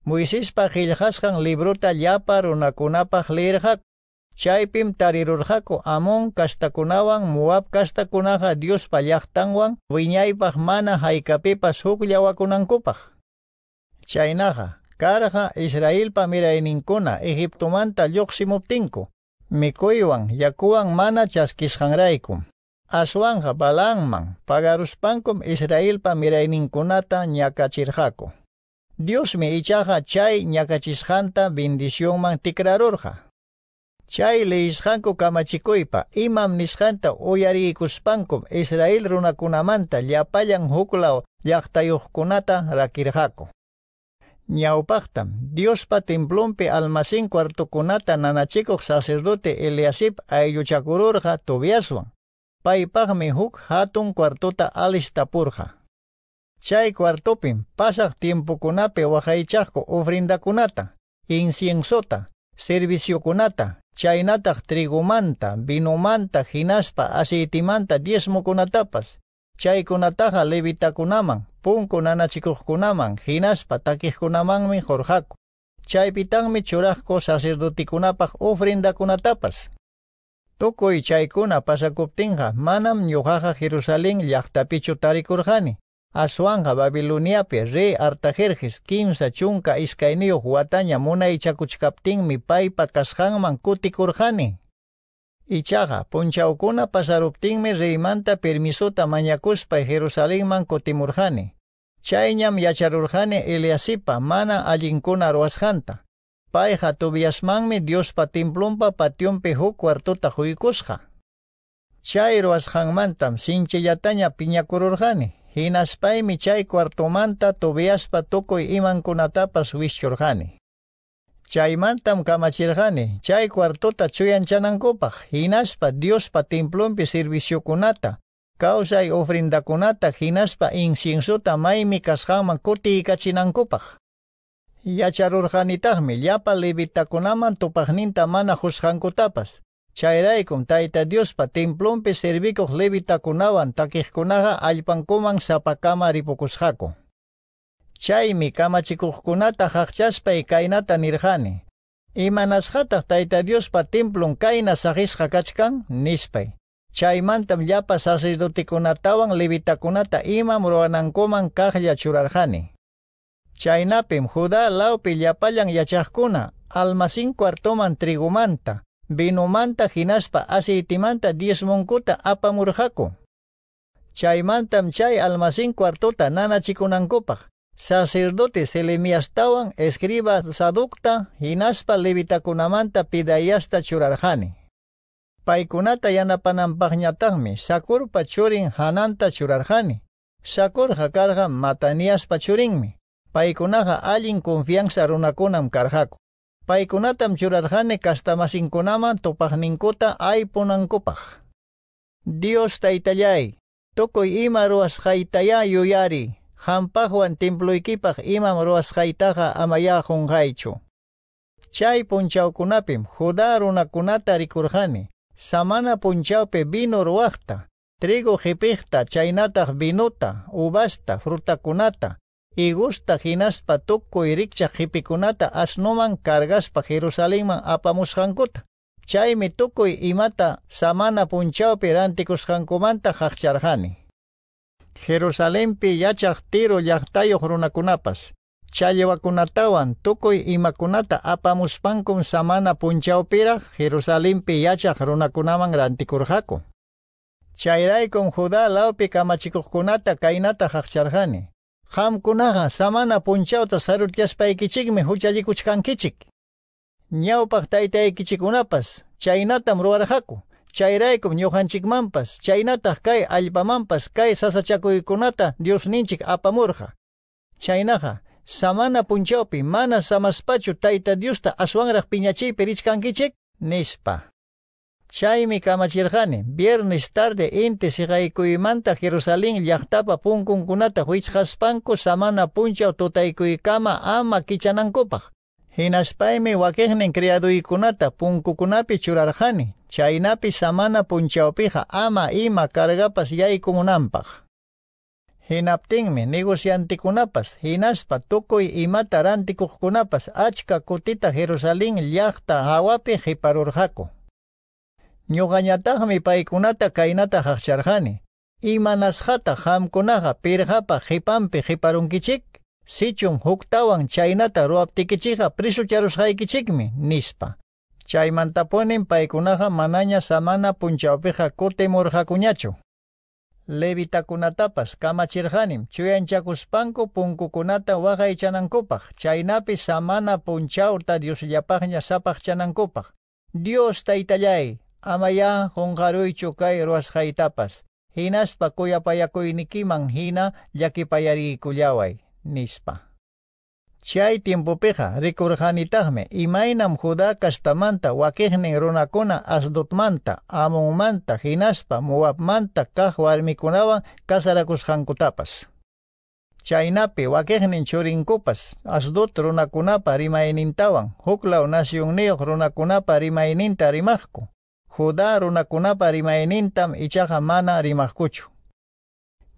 Moisés Moises kang libro para talyaparuna kunapah Chay pim tarirurhako amon kastakunawang kasta kastakunaha Dios palyaktanwan wiñaypah mana haykapipas hukllawakunankupah. Chaynaha, karaha Israelpa miraininkuna Egiptomanta lluqsimuptinku. Mikuywan yakuwan mana chaskishanraykum. Aswanja balangman Israel Israelpa mirainninkunata nyakachirhako. Dios me ichaja chay ñakachishanta bendición man Chai Chay ishanko kamachikoipa imam Uyari kuspankom Israel runakunamanta llapayan hukla llaktayuqkunata rakirjako Dios Diospa almasin almacén kunata nanachiko sacerdote Eliasip ayuchakururja tobiaswan paipagme huk hatun cuartota alistapurja. Chay kwartopim pasak tiempo kunape wakaychakko ofrenda kunata, insiensota, servicio kunata, chaynatak manta, vinomanta, hinaspa, aceitimanta, diezmo kunatapas, chay kunataja levita kunaman, punko nanachikuj kunaman, hinaspa takij kunamanmi jorjako. Chaypitanmi churajko sacerdoti kunapak ofrenda kunatapas. Tukuy chaykuna pasakuptinja manam ñuqaqa Jerusalén llaqtapichu tarikurjani. aswanja babiloniapi re artajerjes kimsa chunka iskayniyuq wataña munaychakuchkaptinmi paypa kasqanman kutikurqani ichaqa punchawkuna pasaruptinmi reymanta permisuta mañakuspay jerusalemman kutimurqani chayñam yacharurqani eliasipa mana allinkuna ruwasqanta payqa tubyasmanmi diospa timplumpa patiumpi huk wartuta quykusqa chay ruwasqanmantam sinchillataña piñakururqani hinaspay michay kwartumanta tubiaspa tukuy iman kunatapas wischurhani. Chaymantam kamachirhani, chay kwartuta chuyanchanankupaj, hinaspa Dios Diospa timplumpi servisiokunata, kausay kunata, hinaspa insinsuta maymi kashanman kuti ikachinankupaj. Yacharurhanitahmi llapa levitakunaman tupajninta mana huskhankutapas, Chairaikum taita Diospa templompe servikoh levitakunawan takihkunaqa alpankuman sapakama kama Chaymi kunata haqchaspa kainata nirhani. Imanasjata taita pa templon kaina saqisqa kachkan nispay. Chaymantam llapa levita levitakunata imam ruwanankuman kahya churarhani. Chainapim, juda laupi llapallan yachacuna, almasin cuartoman trigumanta binumanta hinaspa asiitimanta diezmunkuta apamurjaku. Chaymantam chay almasin kwartuta nanachikunankupaj. Sacerdote selemiastawan escriba sadukta hinaspa levita kunamanta pidayasta churarjani. Paikunata yana yanapananpajñataqmi sakurpa churin hananta churarjani. Sakurja karga matanias pachurinmi. Paikunaqa alin confianza runakunam karjaku paikunatam churarhani kastamasinkunaman tupaqninkuta aypunankupaq. Dios taytallay, tukuy ima ruwasqaytaya yuyari, hampaqwan timpluykipaq imam ruwasqaytaqa amayaqun haichu. Chay punchawkunapim juda runakunata rikurhani, samana punchawpi vino ruwaqta, trigo jipiqta chaynataj vinuta, ubasta, frutakunata, Igusta hinaspa tukuy rikcha hipikunata asnuman kargaspa Jerusalemman hankut. Chaymi tukuy imata samana Punchao punchawpi rantikusqankumanta haqcharqani. Jerusalempi yachaq tiro llaqtayuq runakunapas. Challwakunatawan tukui imakunata pankum samana punchawpiraq Jerusalempi yachaq runakunaman rantikurqaku. con Judá laupi kamachikukunata kainata hachcharhani. qamkunaqa samana punchawta sarurkashpaykichikmi huchalikuchkankichik ñawpaq taytaykichikunapas chaynatam ruwarqaku chayraykum ñuqanchikmanpas chaynataq kay allpamanpas kay sasachakuykunata diosninchik apamurqa chaynaqa samana pi mana samaspachu tayta diosta aswanraq piñachiypi richkankichik nispa Chaymi kamachirjani, viernes tarde inti siqaykuymanta Jerusalén punkunata punkunkunata huichqaspanku samana y tutaikuikama ama kichanankupaq. Hinashpaymi wakiqnin ikunata, punkukunapi churarjani, chainapi, samana pija, ama ima kargapas yaikunampach. Hinaptinmi negociantikunapas hinaspa y imata kunapas, achka kutita Jerusalén yachta, hawapi parorjaco. ñuqañataqmi paykunata kaynata haqcharqani imanasqata qamkunaqa pirqapa qhipanpi qiparunkichik sichun huktawan chaynata ruwaptikichiqa prisucharusqaykichikmi nispa chaymantapunin paykunaqa manaña samana punchawpiqa kutimurqakuñachu levitakunatapas kamachirqanim chuyanchakuspanku punkukunata waqaychanankupaq chaynapi samana punchawta diosllapaqña sapaqchanankupaq dios taytallay amaya hongaruy chukay ruashaitapas. Hinas pa kuya payakoy nikimang hina yakipayari kulyaway. Nispa. Chay tiempopeja rikurjanitahme imaynam juda kastamanta wakejnen runakuna asdutmanta amunmanta hinaspa muwapmanta kaj warmikunawan kasarakusjankutapas. chaynapi wakejnin churinkupas asdut runakunapa rimaynintawan huk law nasyunniyuq runakunapa rimayninta rimaqku juda runakunapa rimaynintam ichaqa mana rimaqkuchu.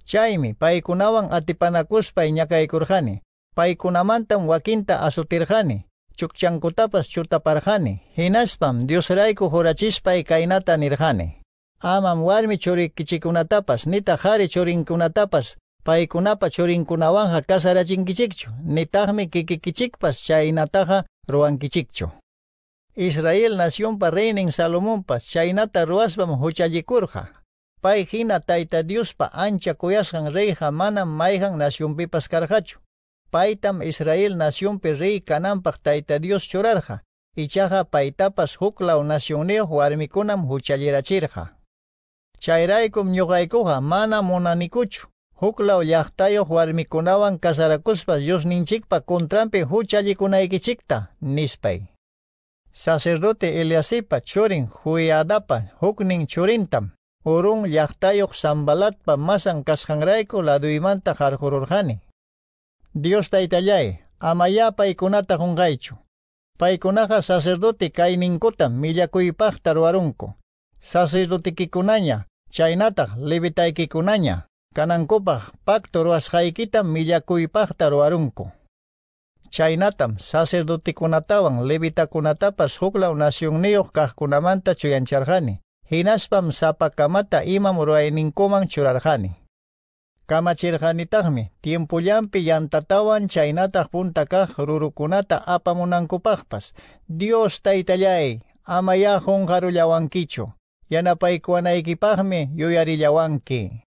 Chaymi paykunawan atipanakuspay ñakaykurqani, paykunamantam wakinta asutirqani, chukchankuntapas chutaparqani, hinaspam Diosrayku jurachispa kaynata nirqani. Amam warmi churikkichikunatapas nita qhari churinkunatapas paykunapa churinkunawanja kasarachinkichikchu, nitaqmi kikikichikpas chaynataqa ruwankichikchu. Israel nación pa reina en Salomón pa chaynata ruasbam Pay hina taita Dios pa ancha kuyaskan rey jamana mayhan nación pipas karjachu. Paitam Israel nación pe rey pa' taita Dios chorarja. Ichaja paitapas huklao nacioneo huarmikunam huchallirachirja. Chayraykum ñuqaykuqa mana munanikuchu. Huklaw yos ninchik kasarakuspas Dios ninchikpa contrampi chita nispay. sacerdote Eliasipa churin huyadapa huknin churintam. Urung llaqtayuq sambalatpa masan kasqanrayku laduymanta qarqururhani. Dios ta taytallay, amaya paykunata qunqaychu. Paykunaqa sacerdote kayninkutam millakuypaqta ruwarunku. Sacerdotikikunaña, chaynataq levitaykikunaña, kanankupaq pacto ruwasqaykita millakuypaqta ruwarunku chaynatam sacerdote kunatawan levita kunatapas hukla unasyong niyo kunamanta chuyancharjani. Hinaspam sapakamata imam ruayninkuman churarjani. tiempo tiempullampi yantatawan chaynata punta kaj rurukunata apamunankupajpas. Dios taitallay, amayajun jarullawankichu. Yanapaykuanaykipajmi yuyarillawanki.